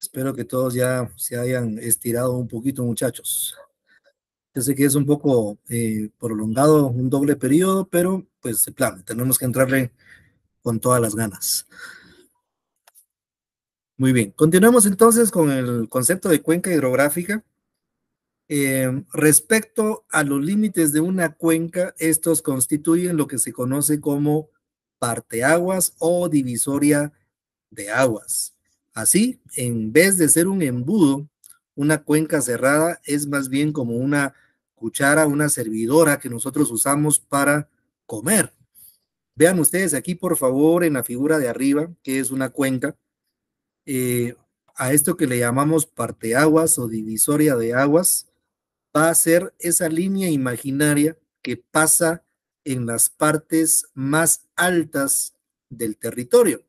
[SPEAKER 1] Espero que todos ya se hayan estirado un poquito, muchachos. Yo sé que es un poco eh, prolongado, un doble periodo, pero pues de plan, tenemos que entrarle con todas las ganas. Muy bien, continuamos entonces con el concepto de cuenca hidrográfica. Em, respecto a los límites de una cuenca, estos constituyen lo que se conoce como parteaguas o divisoria de aguas. Así, en vez de ser un embudo, una cuenca cerrada es más bien como una cuchara, una servidora que nosotros usamos para comer. Vean ustedes aquí, por favor, en la figura de arriba, que es una cuenca, eh, a esto que le llamamos parteaguas o divisoria de aguas, va a ser esa línea imaginaria que pasa en las partes más altas del territorio.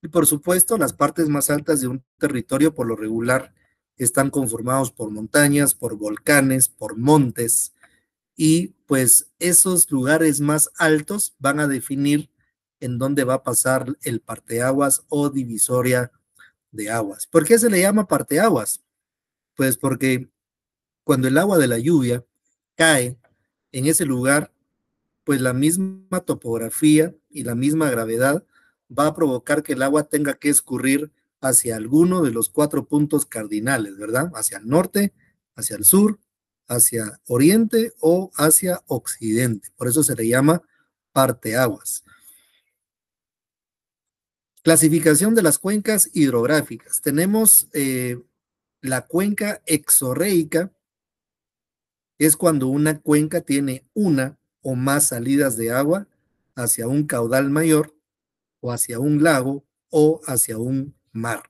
[SPEAKER 1] Y por supuesto, las partes más altas de un territorio por lo regular están conformados por montañas, por volcanes, por montes, y pues esos lugares más altos van a definir en dónde va a pasar el parteaguas o divisoria de aguas. ¿Por qué se le llama parteaguas? Pues porque cuando el agua de la lluvia cae en ese lugar, pues la misma topografía y la misma gravedad va a provocar que el agua tenga que escurrir hacia alguno de los cuatro puntos cardinales, ¿verdad? Hacia el norte, hacia el sur, hacia oriente o hacia occidente. Por eso se le llama parteaguas. Clasificación de las cuencas hidrográficas. Tenemos eh, la cuenca exorreica, es cuando una cuenca tiene una o más salidas de agua hacia un caudal mayor o hacia un lago o hacia un mar.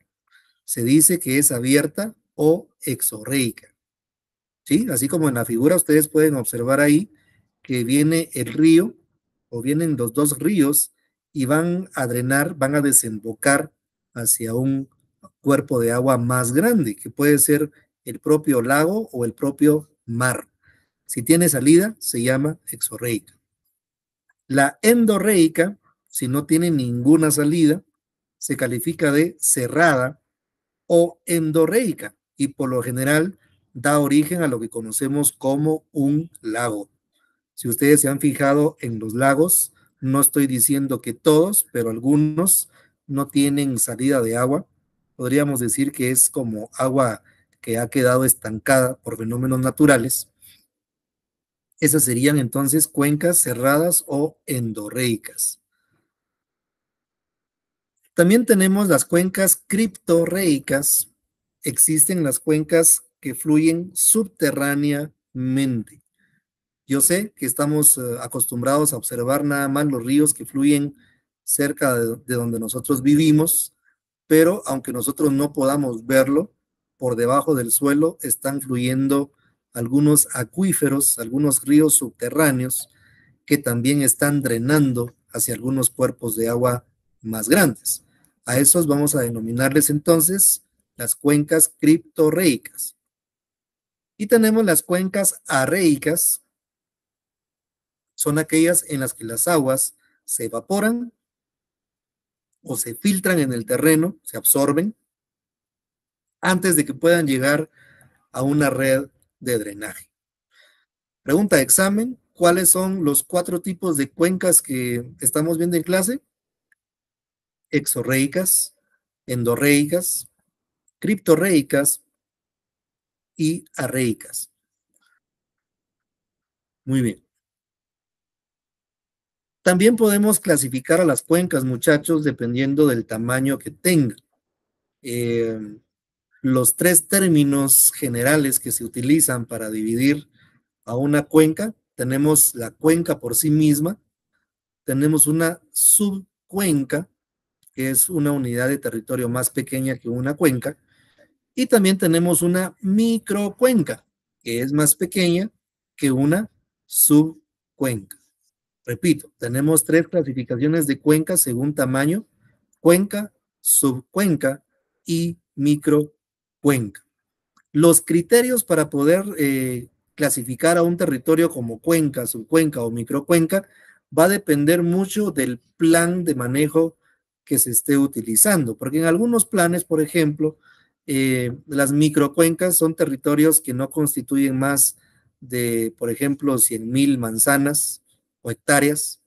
[SPEAKER 1] Se dice que es abierta o exorreica. ¿Sí? Así como en la figura ustedes pueden observar ahí que viene el río o vienen los dos ríos y van a drenar, van a desembocar hacia un cuerpo de agua más grande, que puede ser el propio lago o el propio mar si tiene salida, se llama exorreica. La endorreica, si no tiene ninguna salida, se califica de cerrada o endorreica y por lo general da origen a lo que conocemos como un lago. Si ustedes se han fijado en los lagos, no estoy diciendo que todos, pero algunos no tienen salida de agua. Podríamos decir que es como agua que ha quedado estancada por fenómenos naturales esas serían entonces cuencas cerradas o endorreicas. También tenemos las cuencas criptorreicas. Existen las cuencas que fluyen subterráneamente. Yo sé que estamos eh, acostumbrados a observar nada más los ríos que fluyen cerca de, donde nosotros vivimos, pero aunque nosotros no podamos verlo, por debajo del suelo están fluyendo algunos acuíferos, algunos ríos subterráneos que también están drenando hacia algunos cuerpos de agua más grandes. A esos vamos a denominarles entonces las cuencas criptorreicas. Y tenemos las cuencas arreicas, son aquellas en las que las aguas se evaporan o se filtran en el terreno, se absorben, antes de que puedan llegar a una red de drenaje. Pregunta de examen, ¿cuáles son los cuatro tipos de cuencas que estamos viendo en clase? Exorreicas, endorreicas, criptorreicas y arreicas. Muy bien. También podemos clasificar a las cuencas, muchachos, dependiendo del tamaño que tengan. Eh, los tres términos generales que se utilizan para dividir a una cuenca, tenemos la cuenca por sí misma, tenemos una subcuenca, que es una unidad de territorio más pequeña que una cuenca, y también tenemos una microcuenca, que es más pequeña que una subcuenca. Repito, tenemos tres clasificaciones de cuenca según tamaño, cuenca, subcuenca y microcuenca cuenca. Los criterios para poder eh, clasificar a un territorio como cuenca, subcuenca o microcuenca va a depender mucho del plan de manejo que se esté utilizando, porque en algunos planes, por ejemplo, eh, las microcuencas son territorios que no constituyen más de, por ejemplo, 100.000 manzanas o hectáreas,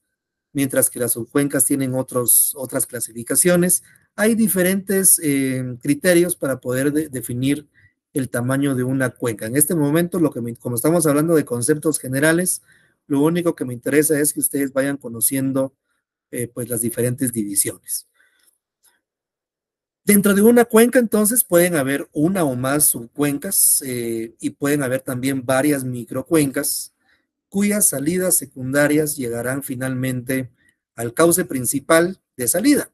[SPEAKER 1] mientras que las subcuencas tienen otros, otras clasificaciones hay diferentes eh, criterios para poder definir el tamaño de una cuenca. En este momento, lo que como estamos hablando de conceptos generales, lo único que me interesa es que ustedes vayan conociendo eh, pues las diferentes divisiones. Dentro de una cuenca, entonces, pueden haber una o más subcuencas eh, y pueden haber también varias microcuencas cuyas salidas secundarias llegarán finalmente al cauce principal de salida.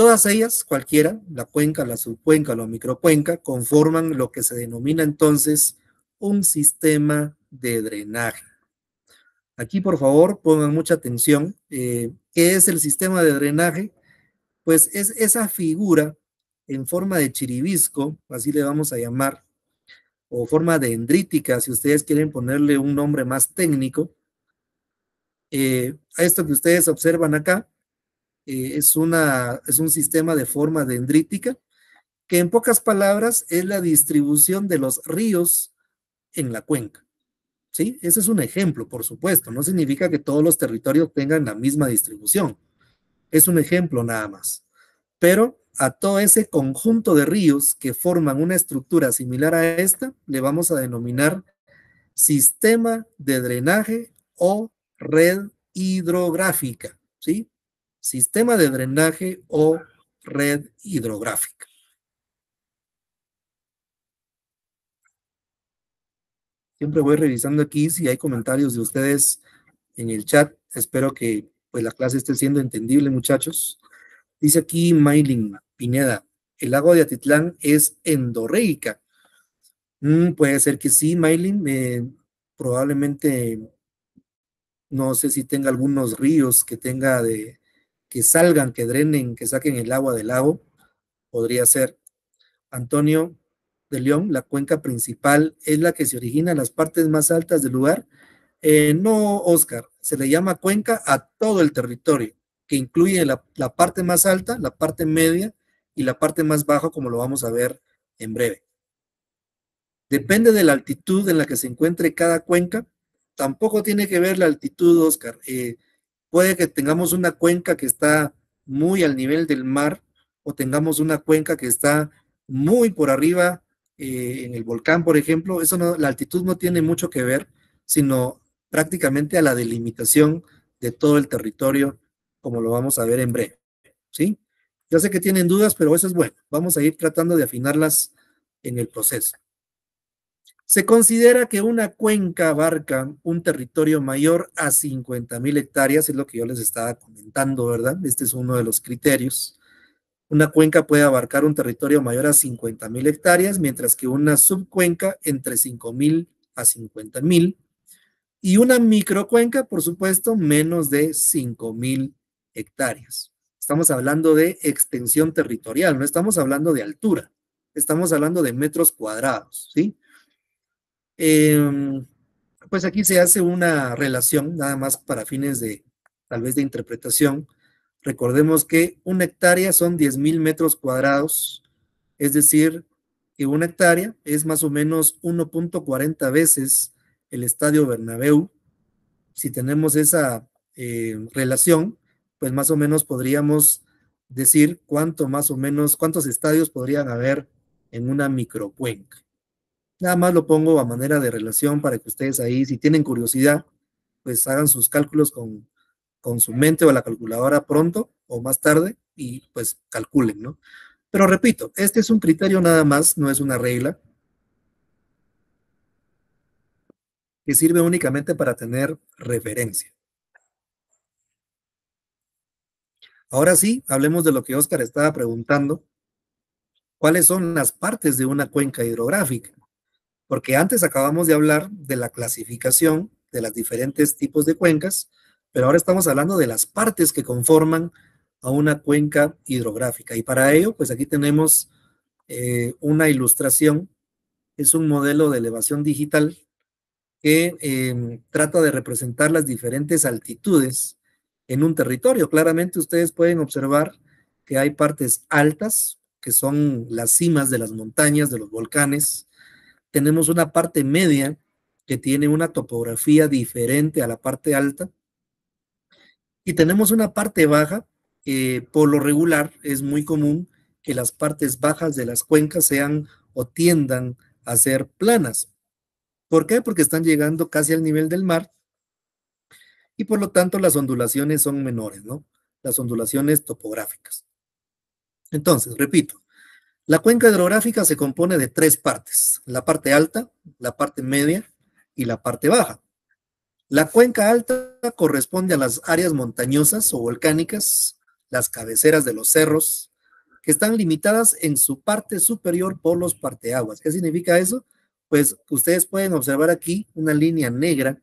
[SPEAKER 1] Todas ellas, cualquiera, la cuenca, la subcuenca, la microcuenca, conforman lo que se denomina entonces un sistema de drenaje. Aquí, por favor, pongan mucha atención. Eh, ¿Qué es el sistema de drenaje? Pues es esa figura en forma de chiribisco, así le vamos a llamar, o forma dendrítica, si ustedes quieren ponerle un nombre más técnico. Eh, a esto que ustedes observan acá, eh, es, una, es un sistema de forma dendrítica, que en pocas palabras es la distribución de los ríos en la cuenca. ¿Sí? Ese es un ejemplo, por supuesto, no significa que todos los territorios tengan la misma distribución. Es un ejemplo nada más. Pero a todo ese conjunto de ríos que forman una estructura similar a esta, le vamos a denominar sistema de drenaje o red hidrográfica, ¿sí? sistema de drenaje o red hidrográfica. Siempre voy revisando aquí si hay comentarios de ustedes en el chat. Espero que pues, la clase esté siendo entendible, muchachos. Dice aquí Mailing Pineda, el lago de Atitlán es endorreica. Mm, puede ser que sí, Mailing. Eh, probablemente, no sé si tenga algunos ríos que tenga de, que salgan, que drenen, que saquen el agua del lago, podría ser. Antonio de León, la cuenca principal es la que se origina en las partes más altas del lugar. Eh, no, Oscar, se le llama cuenca a todo el territorio, que incluye la, parte más alta, la parte media y la parte más baja, como lo vamos a ver en breve. Depende de la altitud en la que se encuentre cada cuenca. Tampoco tiene que ver la altitud, Oscar. Eh, Puede que tengamos una cuenca que está muy al nivel del mar o tengamos una cuenca que está muy por arriba eh, en el volcán, por ejemplo. Eso no, la altitud no tiene mucho que ver, sino prácticamente a la delimitación de todo el territorio, como lo vamos a ver en breve. ¿sí? Ya sé que tienen dudas, pero eso es bueno. Vamos a ir tratando de afinarlas en el proceso. Se considera que una cuenca abarca un territorio mayor a 50.000 hectáreas, es lo que yo les estaba comentando, ¿verdad? Este es uno de los criterios. Una cuenca puede abarcar un territorio mayor a 50.000 hectáreas, mientras que una subcuenca entre 5.000 a 50.000. Y una microcuenca, por supuesto, menos de 5.000 hectáreas. Estamos hablando de extensión territorial, no estamos hablando de altura, estamos hablando de metros cuadrados, ¿sí? Em, pues aquí se hace una relación, nada más para fines de, tal vez de interpretación. Recordemos que una hectárea son 10.000 metros cuadrados, es decir, que una hectárea es más o menos 1.40 veces el estadio Bernabéu. Si tenemos esa eh, relación, pues más o menos podríamos decir cuánto más o menos, cuántos estadios podrían haber en una microcuenca. Nada más lo pongo a manera de relación para que ustedes ahí, si tienen curiosidad, pues hagan sus cálculos con, con su mente o la calculadora pronto o más tarde y pues calculen, ¿no? Pero repito, este es un criterio nada más, no es una regla, que sirve únicamente para tener referencia. Ahora sí, hablemos de lo que Oscar estaba preguntando. ¿Cuáles son las partes de una cuenca hidrográfica? porque antes acabamos de hablar de la clasificación de los diferentes tipos de cuencas, pero ahora estamos hablando de las partes que conforman a una cuenca hidrográfica. Y para ello, pues aquí tenemos eh, una ilustración, es un modelo de elevación digital que em, trata de representar las diferentes altitudes en un territorio. Claramente ustedes pueden observar que hay partes altas, que son las cimas de las montañas, de los volcanes, tenemos una parte media que tiene una topografía diferente a la parte alta y tenemos una parte baja. por lo regular es muy común que las partes bajas de las cuencas sean o tiendan a ser planas. ¿Por qué? Porque están llegando casi al nivel del mar y por lo tanto las ondulaciones son menores, ¿no? Las ondulaciones topográficas. Entonces, repito, la cuenca hidrográfica se compone de tres partes, la parte alta, la parte media y la parte baja. La cuenca alta corresponde a las áreas montañosas o volcánicas, las cabeceras de los cerros, que están limitadas en su parte superior por los parteaguas. ¿Qué significa eso? Pues ustedes pueden observar aquí una línea negra,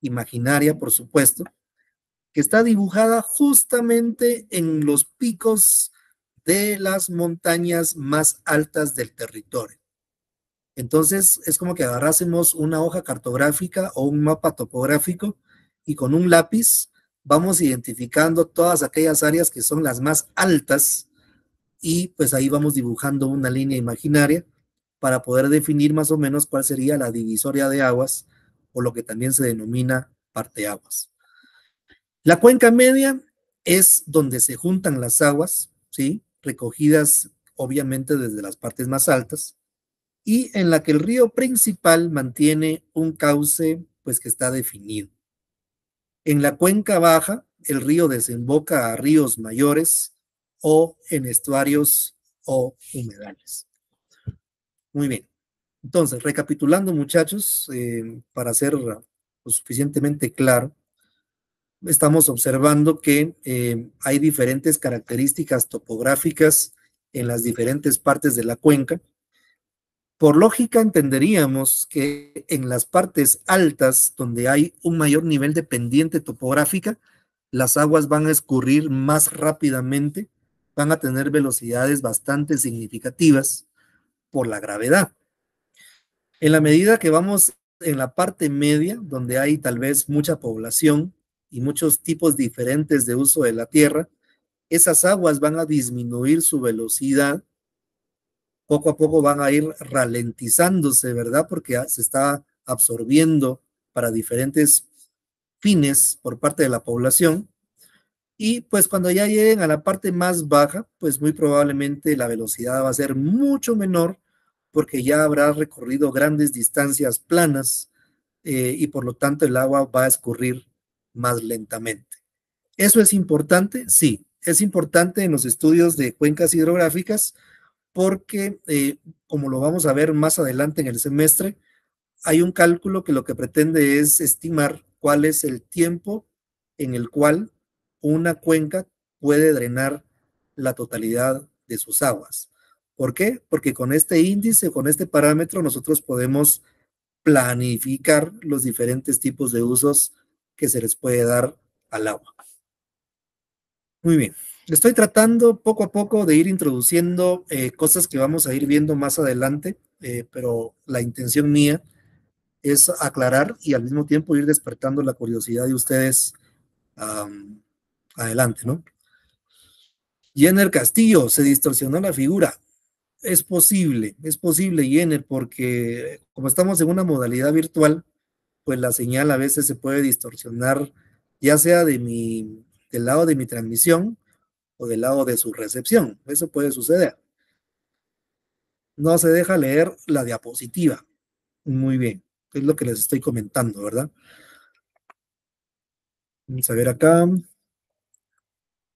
[SPEAKER 1] imaginaria por supuesto, que está dibujada justamente en los picos de las montañas más altas del territorio. Entonces es como que agarrásemos una hoja cartográfica o un mapa topográfico y con un lápiz vamos identificando todas aquellas áreas que son las más altas y pues ahí vamos dibujando una línea imaginaria para poder definir más o menos cuál sería la divisoria de aguas o lo que también se denomina parte aguas. La cuenca media es donde se juntan las aguas, ¿sí? recogidas obviamente desde las partes más altas, y en la que el río principal mantiene un cauce pues que está definido. En la cuenca baja, el río desemboca a ríos mayores o en estuarios o humedales. Muy bien. Entonces, recapitulando muchachos, eh, para ser lo pues, suficientemente claro, estamos observando que eh, hay diferentes características topográficas en las diferentes partes de la cuenca. Por lógica, entenderíamos que en las partes altas, donde hay un mayor nivel de pendiente topográfica, las aguas van a escurrir más rápidamente, van a tener velocidades bastante significativas por la gravedad. En la medida que vamos en la parte media, donde hay tal vez mucha población, y muchos tipos diferentes de uso de la tierra, esas aguas van a disminuir su velocidad, poco a poco van a ir ralentizándose, ¿verdad? Porque se está absorbiendo para diferentes fines por parte de la población. Y pues cuando ya lleguen a la parte más baja, pues muy probablemente la velocidad va a ser mucho menor porque ya habrá recorrido grandes distancias planas eh, y por lo tanto el agua va a escurrir más lentamente. ¿Eso es importante? Sí, es importante en los estudios de cuencas hidrográficas porque, eh, como lo vamos a ver más adelante en el semestre, hay un cálculo que lo que pretende es estimar cuál es el tiempo en el cual una cuenca puede drenar la totalidad de sus aguas. ¿Por qué? Porque con este índice, con este parámetro, nosotros podemos planificar los diferentes tipos de usos que se les puede dar al agua. Muy bien, estoy tratando poco a poco de ir introduciendo eh, cosas que vamos a ir viendo más adelante, eh, pero la intención mía es aclarar y al mismo tiempo ir despertando la curiosidad de ustedes adelante, ¿no? Jenner Castillo, se distorsionó la figura. Es posible, es posible, Jenner, porque como estamos en una modalidad virtual, pues la señal a veces se puede distorsionar, ya sea de mi, del lado de mi transmisión o del lado de su recepción. Eso puede suceder. No se deja leer la diapositiva. Muy bien, es lo que les estoy comentando, ¿verdad? Vamos a ver acá.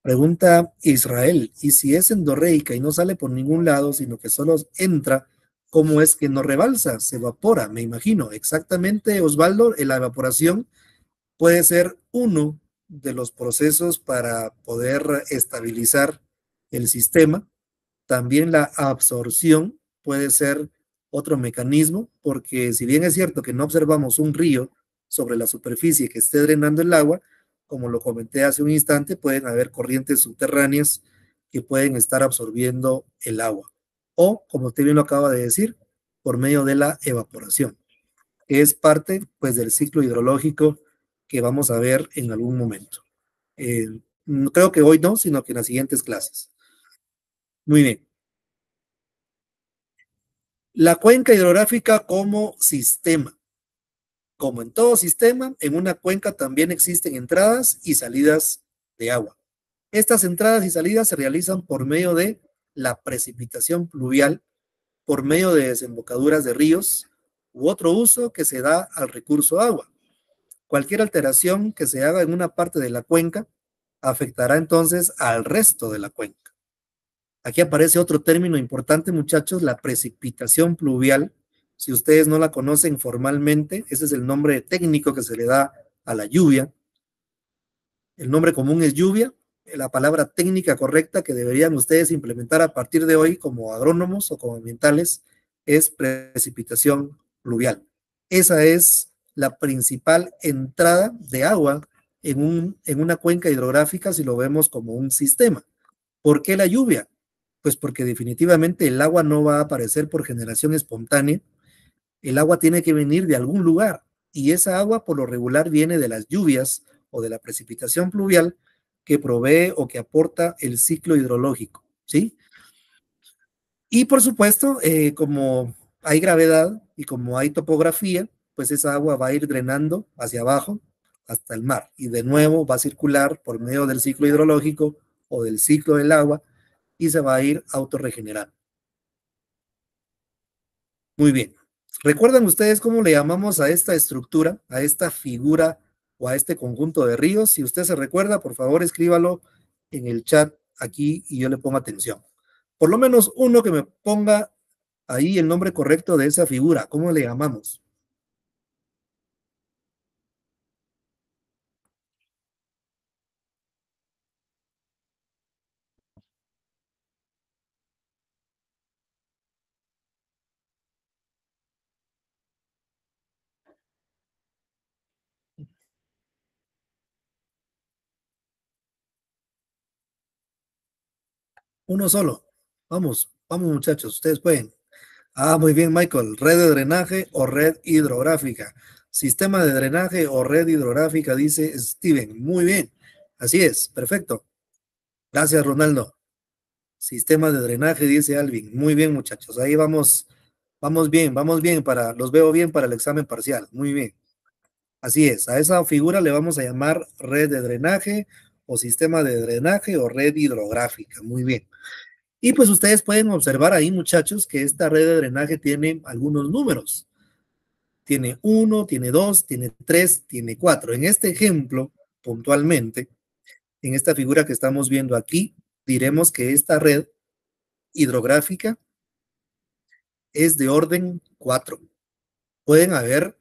[SPEAKER 1] Pregunta Israel, ¿y si es endorreica y no sale por ningún lado, sino que solo entra ¿Cómo es que no rebalsa? Se evapora, me imagino. Exactamente, Osvaldo, eh, la evaporación puede ser uno de los procesos para poder estabilizar el sistema. También la absorción puede ser otro mecanismo, porque si bien es cierto que no observamos un río sobre la superficie que esté drenando el agua, como lo comenté hace un instante, pueden haber corrientes subterráneas que pueden estar absorbiendo el agua o, como usted bien lo acaba de decir, por medio de la evaporación, que es parte pues, del ciclo hidrológico que vamos a ver en algún momento. Eh, creo que hoy no, sino que en las siguientes clases. Muy bien. La cuenca hidrográfica como sistema. Como en todo sistema, en una cuenca también existen entradas y salidas de agua. Estas entradas y salidas se realizan por medio de la precipitación pluvial por medio de desembocaduras de ríos u otro uso que se da al recurso agua. Cualquier alteración que se haga en una parte de la cuenca afectará entonces al resto de la cuenca. Aquí aparece otro término importante, muchachos, la precipitación pluvial. Si ustedes no la conocen formalmente, ese es el nombre técnico que se le da a la lluvia. El nombre común es lluvia, la palabra técnica correcta que deberían ustedes implementar a partir de hoy como agrónomos o como ambientales es precipitación pluvial. Esa es la principal entrada de agua en, un, en una cuenca hidrográfica si lo vemos como un sistema. ¿Por qué la lluvia? Pues porque definitivamente el agua no va a aparecer por generación espontánea. El agua tiene que venir de algún lugar y esa agua por lo regular viene de las lluvias o de la precipitación pluvial que provee o que aporta el ciclo hidrológico, ¿sí? Y por supuesto, eh, como hay gravedad y como hay topografía, pues esa agua va a ir drenando hacia abajo hasta el mar y de nuevo va a circular por medio del ciclo hidrológico o del ciclo del agua y se va a ir autorregenerando. Muy bien. ¿Recuerdan ustedes cómo le llamamos a esta estructura, a esta figura o a este conjunto de ríos. Si usted se recuerda, por favor escríbalo en el chat aquí y yo le pongo atención. Por lo menos uno que me ponga ahí el nombre correcto de esa figura, ¿cómo le llamamos? Uno solo. Vamos, vamos muchachos, ustedes pueden. Ah, muy bien, Michael. Red de drenaje o red hidrográfica. Sistema de drenaje o red hidrográfica, dice Steven. Muy bien. Así es, perfecto. Gracias, Ronaldo. Sistema de drenaje, dice Alvin. Muy bien, muchachos. Ahí vamos, vamos bien, vamos bien para, los veo bien para el examen parcial. Muy bien. Así es, a esa figura le vamos a llamar red de drenaje o sistema de drenaje o red hidrográfica. Muy bien. Y pues ustedes pueden observar ahí, muchachos, que esta red de drenaje tiene algunos números. Tiene uno, tiene dos, tiene tres, tiene cuatro. En este ejemplo, puntualmente, en esta figura que estamos viendo aquí, diremos que esta red hidrográfica es de orden 4. Pueden haber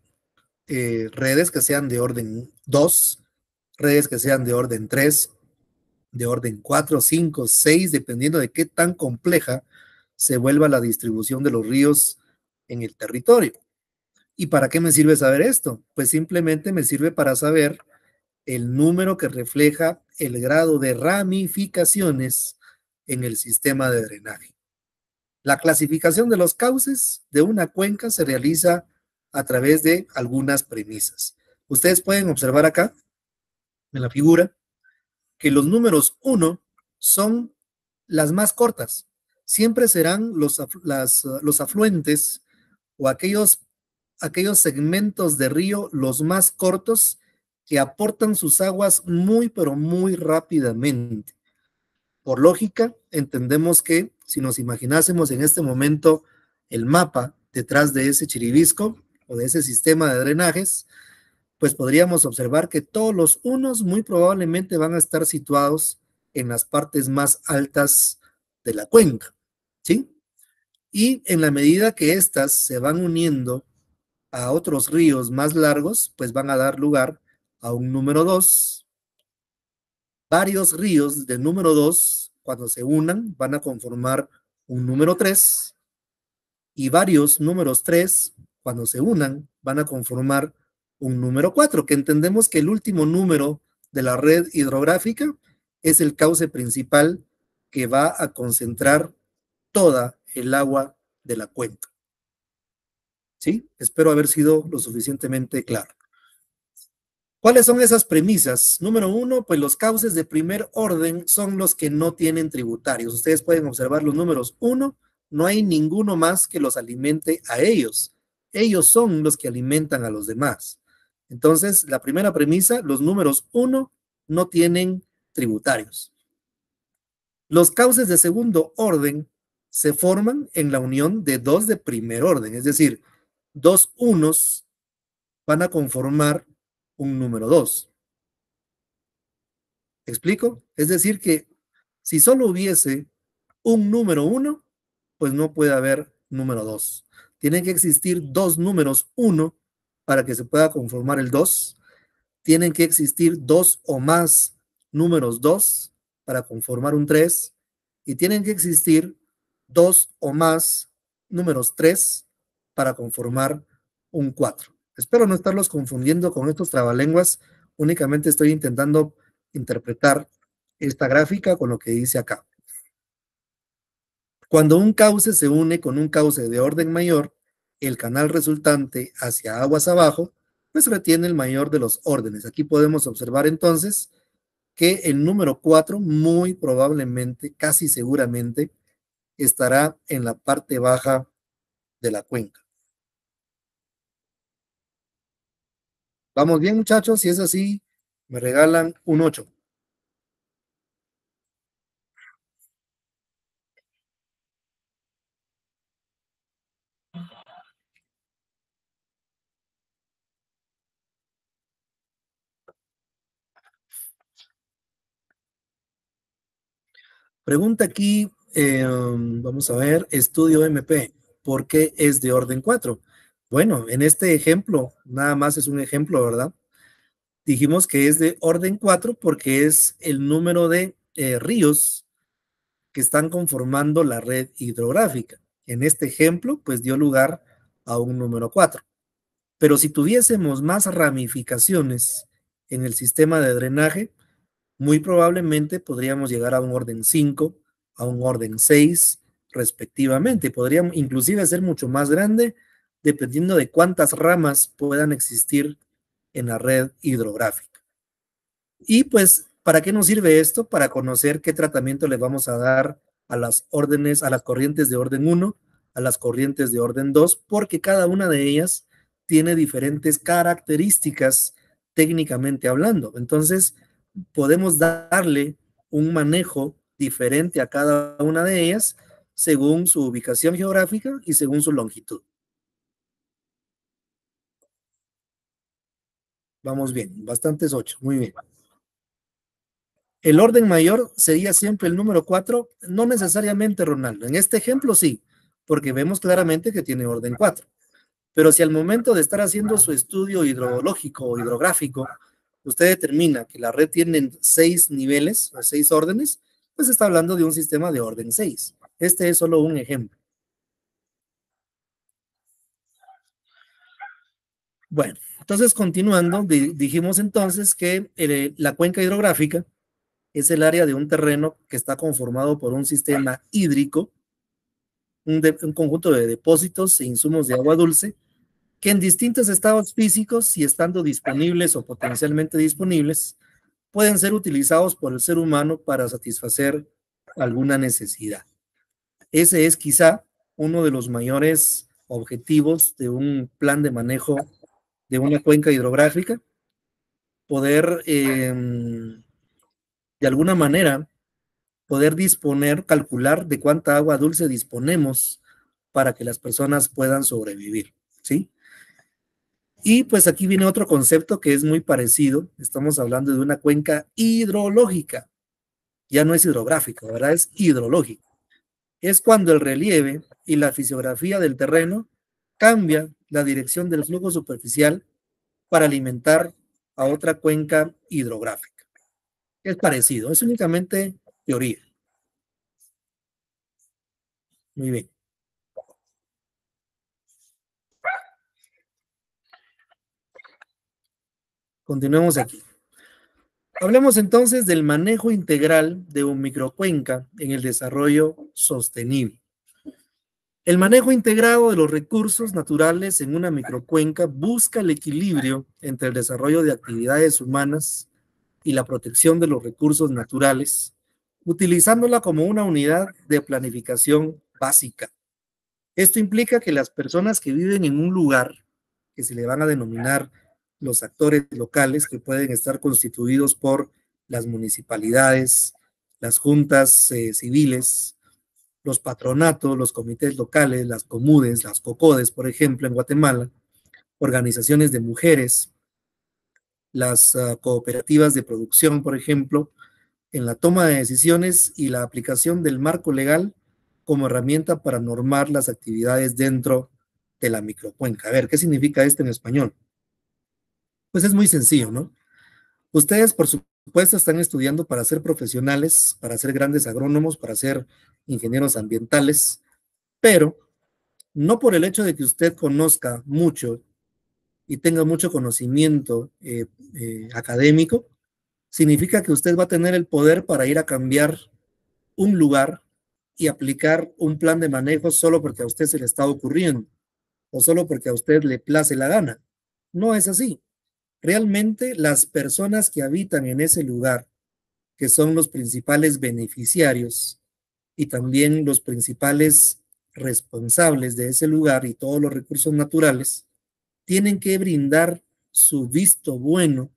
[SPEAKER 1] eh, redes que sean de orden 2, redes que sean de orden 3, de orden 4, 5, 6, dependiendo de qué tan compleja se vuelva la distribución de los ríos en el territorio. ¿Y para qué me sirve saber esto? Pues simplemente me sirve para saber el número que refleja el grado de ramificaciones en el sistema de drenaje. La clasificación de los cauces de una cuenca se realiza a través de algunas premisas. Ustedes pueden observar acá de la figura, que los números 1 son las más cortas. Siempre serán los, los afluentes o aquellos, aquellos segmentos de río los más cortos que aportan sus aguas muy, pero muy rápidamente. Por lógica, entendemos que si nos imaginásemos en este momento el mapa detrás de ese chiribisco o de ese sistema de drenajes, pues podríamos observar que todos los unos muy probablemente van a estar situados en las partes más altas de la cuenca, ¿sí? Y en la medida que éstas se van uniendo a otros ríos más largos, pues van a dar lugar a un número 2. Varios ríos del número 2, cuando se unan, van a conformar un número 3. Y varios números 3, cuando se unan, van a conformar un número 4, que entendemos que el último número de la red hidrográfica es el cauce principal que va a concentrar toda el agua de la cuenca. ¿Sí? Espero haber sido lo suficientemente claro. ¿Cuáles son esas premisas? Número uno, pues los cauces de primer orden son los que no tienen tributarios. Ustedes pueden observar los números uno, no hay ninguno más que los alimente a ellos. Ellos son los que alimentan a los demás. Entonces, la primera premisa, los números 1 no tienen tributarios. Los cauces de segundo orden se forman en la unión de dos de primer orden, es decir, dos unos van a conformar un número 2. ¿Explico? Es decir, que si solo hubiese un número 1, pues no puede haber número 2. Tienen que existir dos números 1 para que se pueda conformar el 2. Tienen que existir dos o más números 2 para conformar un 3. Y tienen que existir dos o más números 3 para conformar un 4. Espero no estarlos confundiendo con estos trabalenguas. Únicamente estoy intentando interpretar esta gráfica con lo que dice acá. Cuando un cauce se une con un cauce de orden mayor, el canal resultante hacia aguas abajo, pues retiene el mayor de los órdenes. Aquí podemos observar entonces que el número 4 muy probablemente, casi seguramente, estará en la parte baja de la cuenca. ¿Vamos bien, muchachos? Si es así, me regalan un 8. Pregunta aquí, eh, vamos a ver, estudio MP, ¿por qué es de orden 4? Bueno, en este ejemplo, nada más es un ejemplo, ¿verdad? Dijimos que es de orden 4 porque es el número de eh, ríos que están conformando la red hidrográfica. En este ejemplo, pues dio lugar a un número 4. Pero si tuviésemos más ramificaciones en el sistema de drenaje, muy probablemente podríamos llegar a un orden 5, a un orden 6 respectivamente. podríamos inclusive ser mucho más grande dependiendo de cuántas ramas puedan existir en la red hidrográfica. Y pues, ¿para qué nos sirve esto? Para conocer qué tratamiento le vamos a dar a las órdenes, a las corrientes de orden 1, a las corrientes de orden 2, porque cada una de ellas tiene diferentes características técnicamente hablando. Entonces, podemos darle un manejo diferente a cada una de ellas según su ubicación geográfica y según su longitud. Vamos bien, bastantes ocho, muy bien. El orden mayor sería siempre el número cuatro, no necesariamente Ronaldo. En este ejemplo sí, porque vemos claramente que tiene orden cuatro, Pero si al momento de estar haciendo su estudio hidrológico o hidrográfico usted determina que la red tiene seis niveles, o seis órdenes, pues está hablando de un sistema de orden seis. Este es solo un ejemplo. Bueno, entonces continuando, dijimos entonces que eh, la cuenca hidrográfica es el área de un terreno que está conformado por un sistema hídrico, un conjunto de depósitos e insumos de agua dulce, que en distintos estados físicos y estando disponibles o potencialmente disponibles, pueden ser utilizados por el ser humano para satisfacer alguna necesidad. Ese es quizá uno de los mayores objetivos de un plan de manejo de una cuenca hidrográfica, poder em, de alguna manera poder disponer, calcular de cuánta agua dulce disponemos para que las personas puedan sobrevivir, ¿sí? Y pues aquí viene otro concepto que es muy parecido. Estamos hablando de una cuenca hidrológica. Ya no es hidrográfica, ¿verdad? Es hidrológica. Es cuando el relieve y la fisiografía del terreno cambian la dirección del flujo superficial para alimentar a otra cuenca hidrográfica. Es parecido, es únicamente teoría. Muy bien. Continuemos aquí. Hablemos entonces del manejo integral de un microcuenca en el desarrollo sostenible. El manejo integrado de los recursos naturales en una microcuenca busca el equilibrio entre el desarrollo de actividades humanas y la protección de los recursos naturales, utilizándola como una unidad de planificación básica. Esto implica que las personas que viven en un lugar, que se le van a denominar los actores locales que pueden estar constituidos por las municipalidades, las juntas eh, civiles, los patronatos, los comités locales, las comudes, las cocodes, por ejemplo, en Guatemala, organizaciones de mujeres, las ah, cooperativas de producción, por ejemplo, en la toma de decisiones y la aplicación del marco legal como herramienta para normar las actividades dentro de la microcuenca. A ver, ¿qué significa esto en español? Pues es muy sencillo, ¿no? Ustedes, por supuesto, están estudiando para ser profesionales, para ser grandes agrónomos, para ser ingenieros ambientales, pero no por el hecho de que usted conozca mucho y tenga mucho conocimiento eh, eh, académico, significa que usted va a tener el poder para ir a cambiar un lugar y aplicar un plan de manejo solo porque a usted se le está ocurriendo o solo porque a usted le place la gana. No es así realmente las personas que habitan en ese lugar, que son los principales beneficiarios y también los principales responsables de ese lugar y todos los recursos naturales, tienen que brindar su visto bueno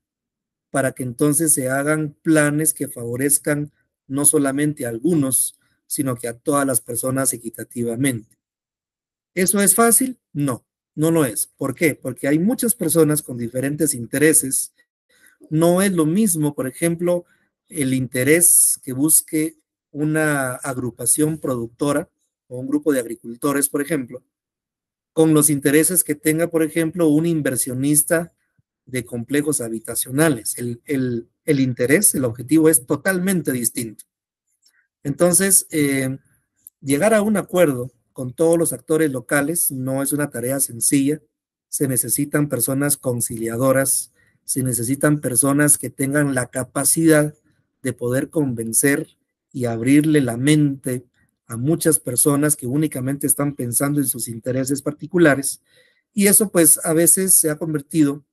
[SPEAKER 1] para que entonces se hagan planes que favorezcan no solamente a algunos, sino que a todas las personas equitativamente. ¿Eso es fácil? No. No lo es. ¿Por qué? Porque hay muchas personas con diferentes intereses. No es lo mismo, por ejemplo, el interés que busque una agrupación productora o un grupo de agricultores, por ejemplo, con los intereses que tenga, por ejemplo, un inversionista de complejos habitacionales. El, interés, el objetivo es totalmente distinto. Entonces, eh, llegar a un acuerdo con todos los actores locales. No es una tarea sencilla. Se necesitan personas conciliadoras, se necesitan personas que tengan la capacidad de poder convencer y abrirle la mente a muchas personas que únicamente están pensando en sus intereses particulares. Y eso pues a veces se ha convertido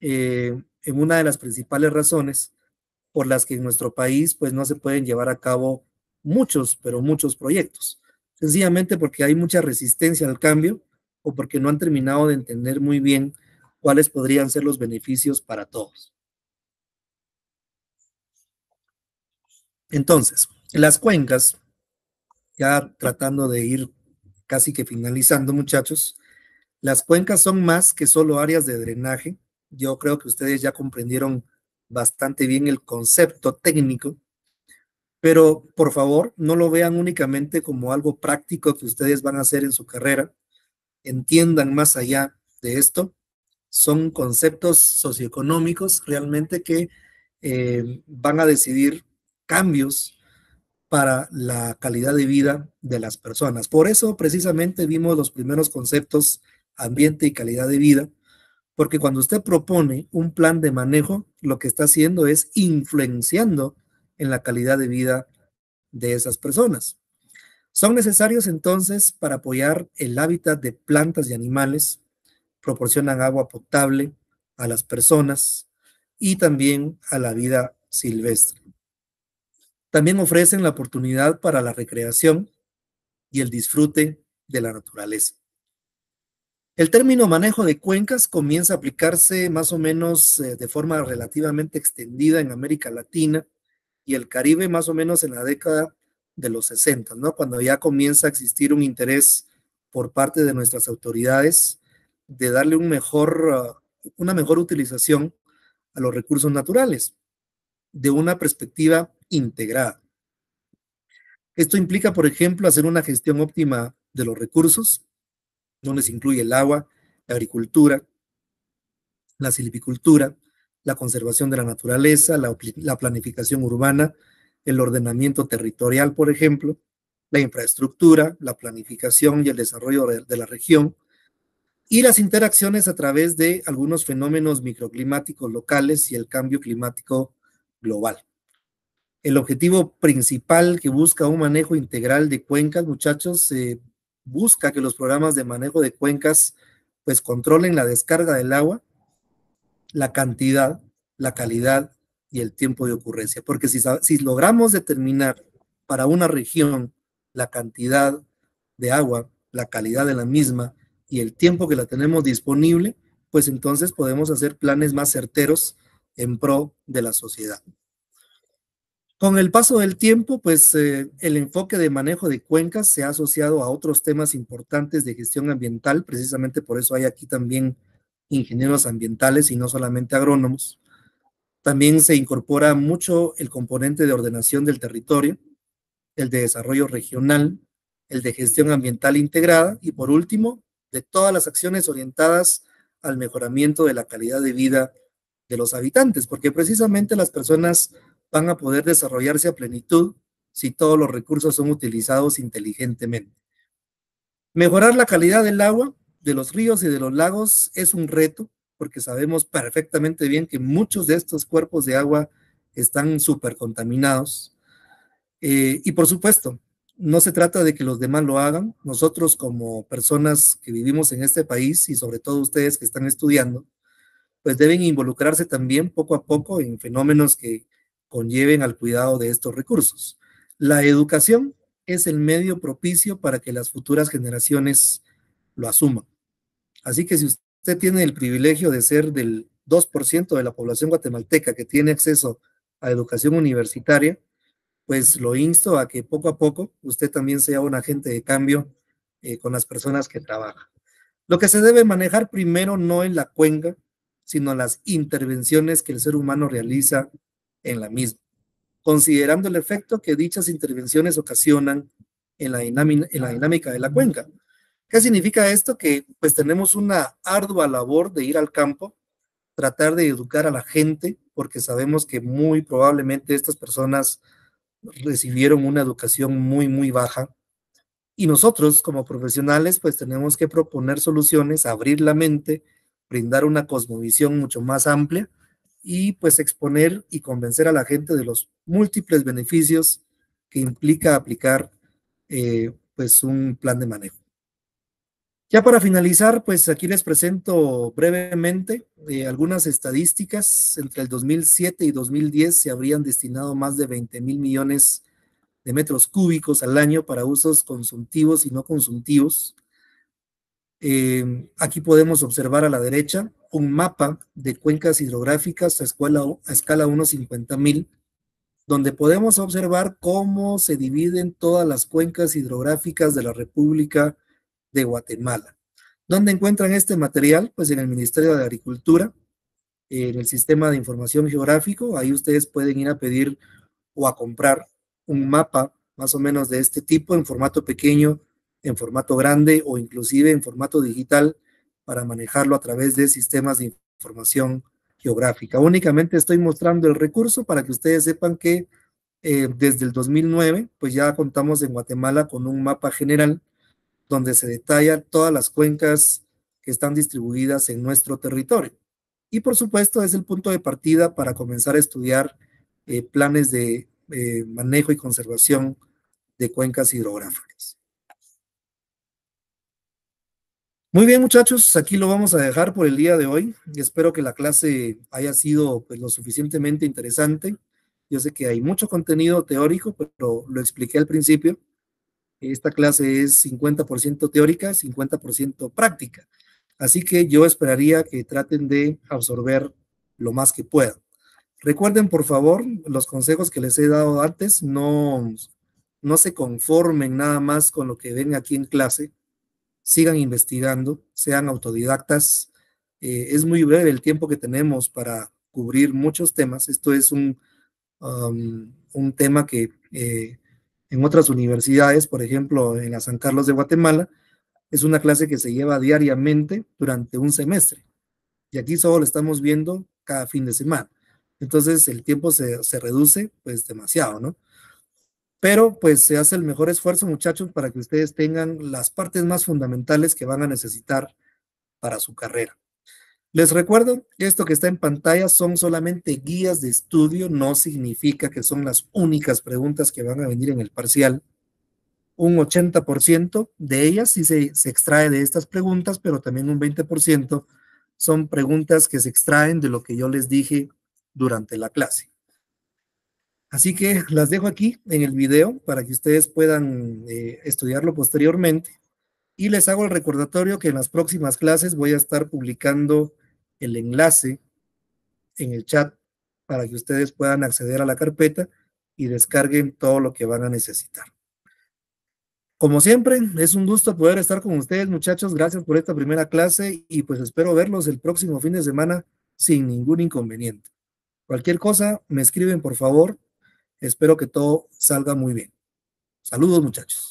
[SPEAKER 1] eh, en una de las principales razones por las que en nuestro país pues no se pueden llevar a cabo muchos, pero muchos proyectos sencillamente porque hay mucha resistencia al cambio o porque no han terminado de entender muy bien cuáles podrían ser los beneficios para todos. Entonces, las cuencas, ya tratando de ir casi que finalizando muchachos, las cuencas son más que solo áreas de drenaje. Yo creo que ustedes ya comprendieron bastante bien el concepto técnico pero por favor, no lo vean únicamente como algo práctico que ustedes van a hacer en su carrera. Entiendan más allá de esto. Son conceptos socioeconómicos realmente que eh, van a decidir cambios para la calidad de vida de las personas. Por eso precisamente vimos los primeros conceptos ambiente y calidad de vida, porque cuando usted propone un plan de manejo, lo que está haciendo es influenciando en la calidad de vida de esas personas. Son necesarios entonces para apoyar el hábitat de plantas y animales, proporcionan agua potable a las personas y también a la vida silvestre. También ofrecen la oportunidad para la recreación y el disfrute de la naturaleza. El término manejo de cuencas comienza a aplicarse más o menos eh, de forma relativamente extendida en América Latina y el Caribe más o menos en la década de los 60, ¿no? Cuando ya comienza a existir un interés por parte de nuestras autoridades de darle ah, una mejor utilización a los recursos naturales de una perspectiva integrada. Esto implica, por ejemplo, hacer una gestión óptima de los recursos, donde se incluye el agua, la agricultura, la silvicultura, la conservación de la naturaleza, la, planificación urbana, el ordenamiento territorial, por ejemplo, la infraestructura, la planificación y el desarrollo de la región, y las interacciones a través de algunos fenómenos microclimáticos locales y el cambio climático global. El objetivo principal que busca un manejo integral de cuencas, muchachos, eh, busca que los programas de manejo de cuencas pues controlen la descarga del agua, la cantidad, la calidad y el tiempo de ocurrencia. Porque si, logramos determinar para una región la cantidad de agua, la calidad de la misma y el tiempo que la tenemos disponible, pues entonces podemos hacer planes más certeros en pro de la sociedad. Con el paso del tiempo, pues eh, el enfoque de manejo de cuencas se ha asociado a otros temas importantes de gestión ambiental, precisamente por eso hay aquí también ingenieros ambientales y no solamente agrónomos. También se incorpora mucho el componente de ordenación del territorio, el de desarrollo regional, el de gestión ambiental integrada y por último, de todas las acciones orientadas al mejoramiento de la calidad de vida de los habitantes, porque precisamente las personas van a poder desarrollarse a plenitud si todos los recursos son utilizados inteligentemente. Mejorar la calidad del agua de los ríos y de los lagos es un reto, porque sabemos perfectamente bien que muchos de estos cuerpos de agua están súper contaminados. Eh, y por supuesto, no se trata de que los demás lo hagan. Nosotros como personas que vivimos en este país y sobre todo ustedes que están estudiando, pues deben involucrarse también poco a poco en fenómenos que conlleven al cuidado de estos recursos. La educación es el medio propicio para que las futuras generaciones lo asuman. Así que si usted tiene el privilegio de ser del 2% de la población guatemalteca que tiene acceso a educación universitaria, pues lo insto a que poco a poco usted también sea un agente de cambio eh, con las personas que trabaja. Lo que se debe manejar primero no es la cuenca, sino las intervenciones que el ser humano realiza en la misma, considerando el efecto que dichas intervenciones ocasionan en la dinámica de la cuenca. ¿Qué significa esto? Que pues tenemos una ardua labor de ir al campo, tratar de educar a la gente, porque sabemos que muy probablemente estas personas recibieron una educación muy, muy baja. Y nosotros como profesionales pues tenemos que proponer soluciones, abrir la mente, brindar una cosmovisión mucho más amplia y pues exponer y convencer a la gente de los múltiples beneficios que implica aplicar eh, pues un plan de manejo. Ya para finalizar, pues aquí les presento brevemente eh, algunas estadísticas. Entre el 2007 y 2010 se habrían destinado más de 20 mil millones de metros cúbicos al año para usos consumtivos y no consumtivos. Eh, aquí podemos observar a la derecha un mapa de cuencas hidrográficas a, escala a escala 1.50.000, donde podemos observar cómo se dividen todas las cuencas hidrográficas de la República de Guatemala. ¿Dónde encuentran este material? Pues en el Ministerio de Agricultura, en el sistema de información geográfico, ahí ustedes pueden ir a pedir o a comprar un mapa más o menos de este tipo en formato pequeño, en formato grande o inclusive en formato digital para manejarlo a través de sistemas de información geográfica. Únicamente estoy mostrando el recurso para que ustedes sepan que eh, desde el 2009, pues ya contamos en Guatemala con un mapa general donde se detalla todas las cuencas que están distribuidas en nuestro territorio. Y por supuesto es el punto de partida para comenzar a estudiar eh, planes de eh, manejo y conservación de cuencas hidrográficas. Muy bien muchachos, aquí lo vamos a dejar por el día de hoy. Espero que la clase haya sido pues, lo suficientemente interesante. Yo sé que hay mucho contenido teórico, pero lo expliqué al principio. Esta clase es 50% teórica, 50% práctica. Así que yo esperaría que traten de absorber lo más que puedan. Recuerden, por favor, los consejos que les he dado antes, no, no se conformen nada más con lo que ven aquí en clase, sigan investigando, sean autodidactas. Eh, es muy breve el tiempo que tenemos para cubrir muchos temas. Esto es un, um, un tema que eh, en otras universidades, por ejemplo, en la San Carlos de Guatemala, es una clase que se lleva diariamente durante un semestre. Y aquí solo lo estamos viendo cada fin de semana. Entonces el tiempo se, se reduce pues demasiado, ¿no? Pero pues se hace el mejor esfuerzo, muchachos, para que ustedes tengan las partes más fundamentales que van a necesitar para su carrera. Les recuerdo que esto que está en pantalla son solamente guías de estudio, no significa que son las únicas preguntas que van a venir en el parcial. Un 80% de ellas sí se, extrae de estas preguntas, pero también un 20% son preguntas que se extraen de lo que yo les dije durante la clase. Así que las dejo aquí en el video para que ustedes puedan eh, estudiarlo posteriormente. Y les hago el recordatorio que en las próximas clases voy a estar publicando el enlace en el chat para que ustedes puedan acceder a la carpeta y descarguen todo lo que van a necesitar. Como siempre, es un gusto poder estar con ustedes, muchachos. Gracias por esta primera clase y pues espero verlos el próximo fin de semana sin ningún inconveniente. Cualquier cosa, me escriben por favor. Espero que todo salga muy bien. Saludos, muchachos.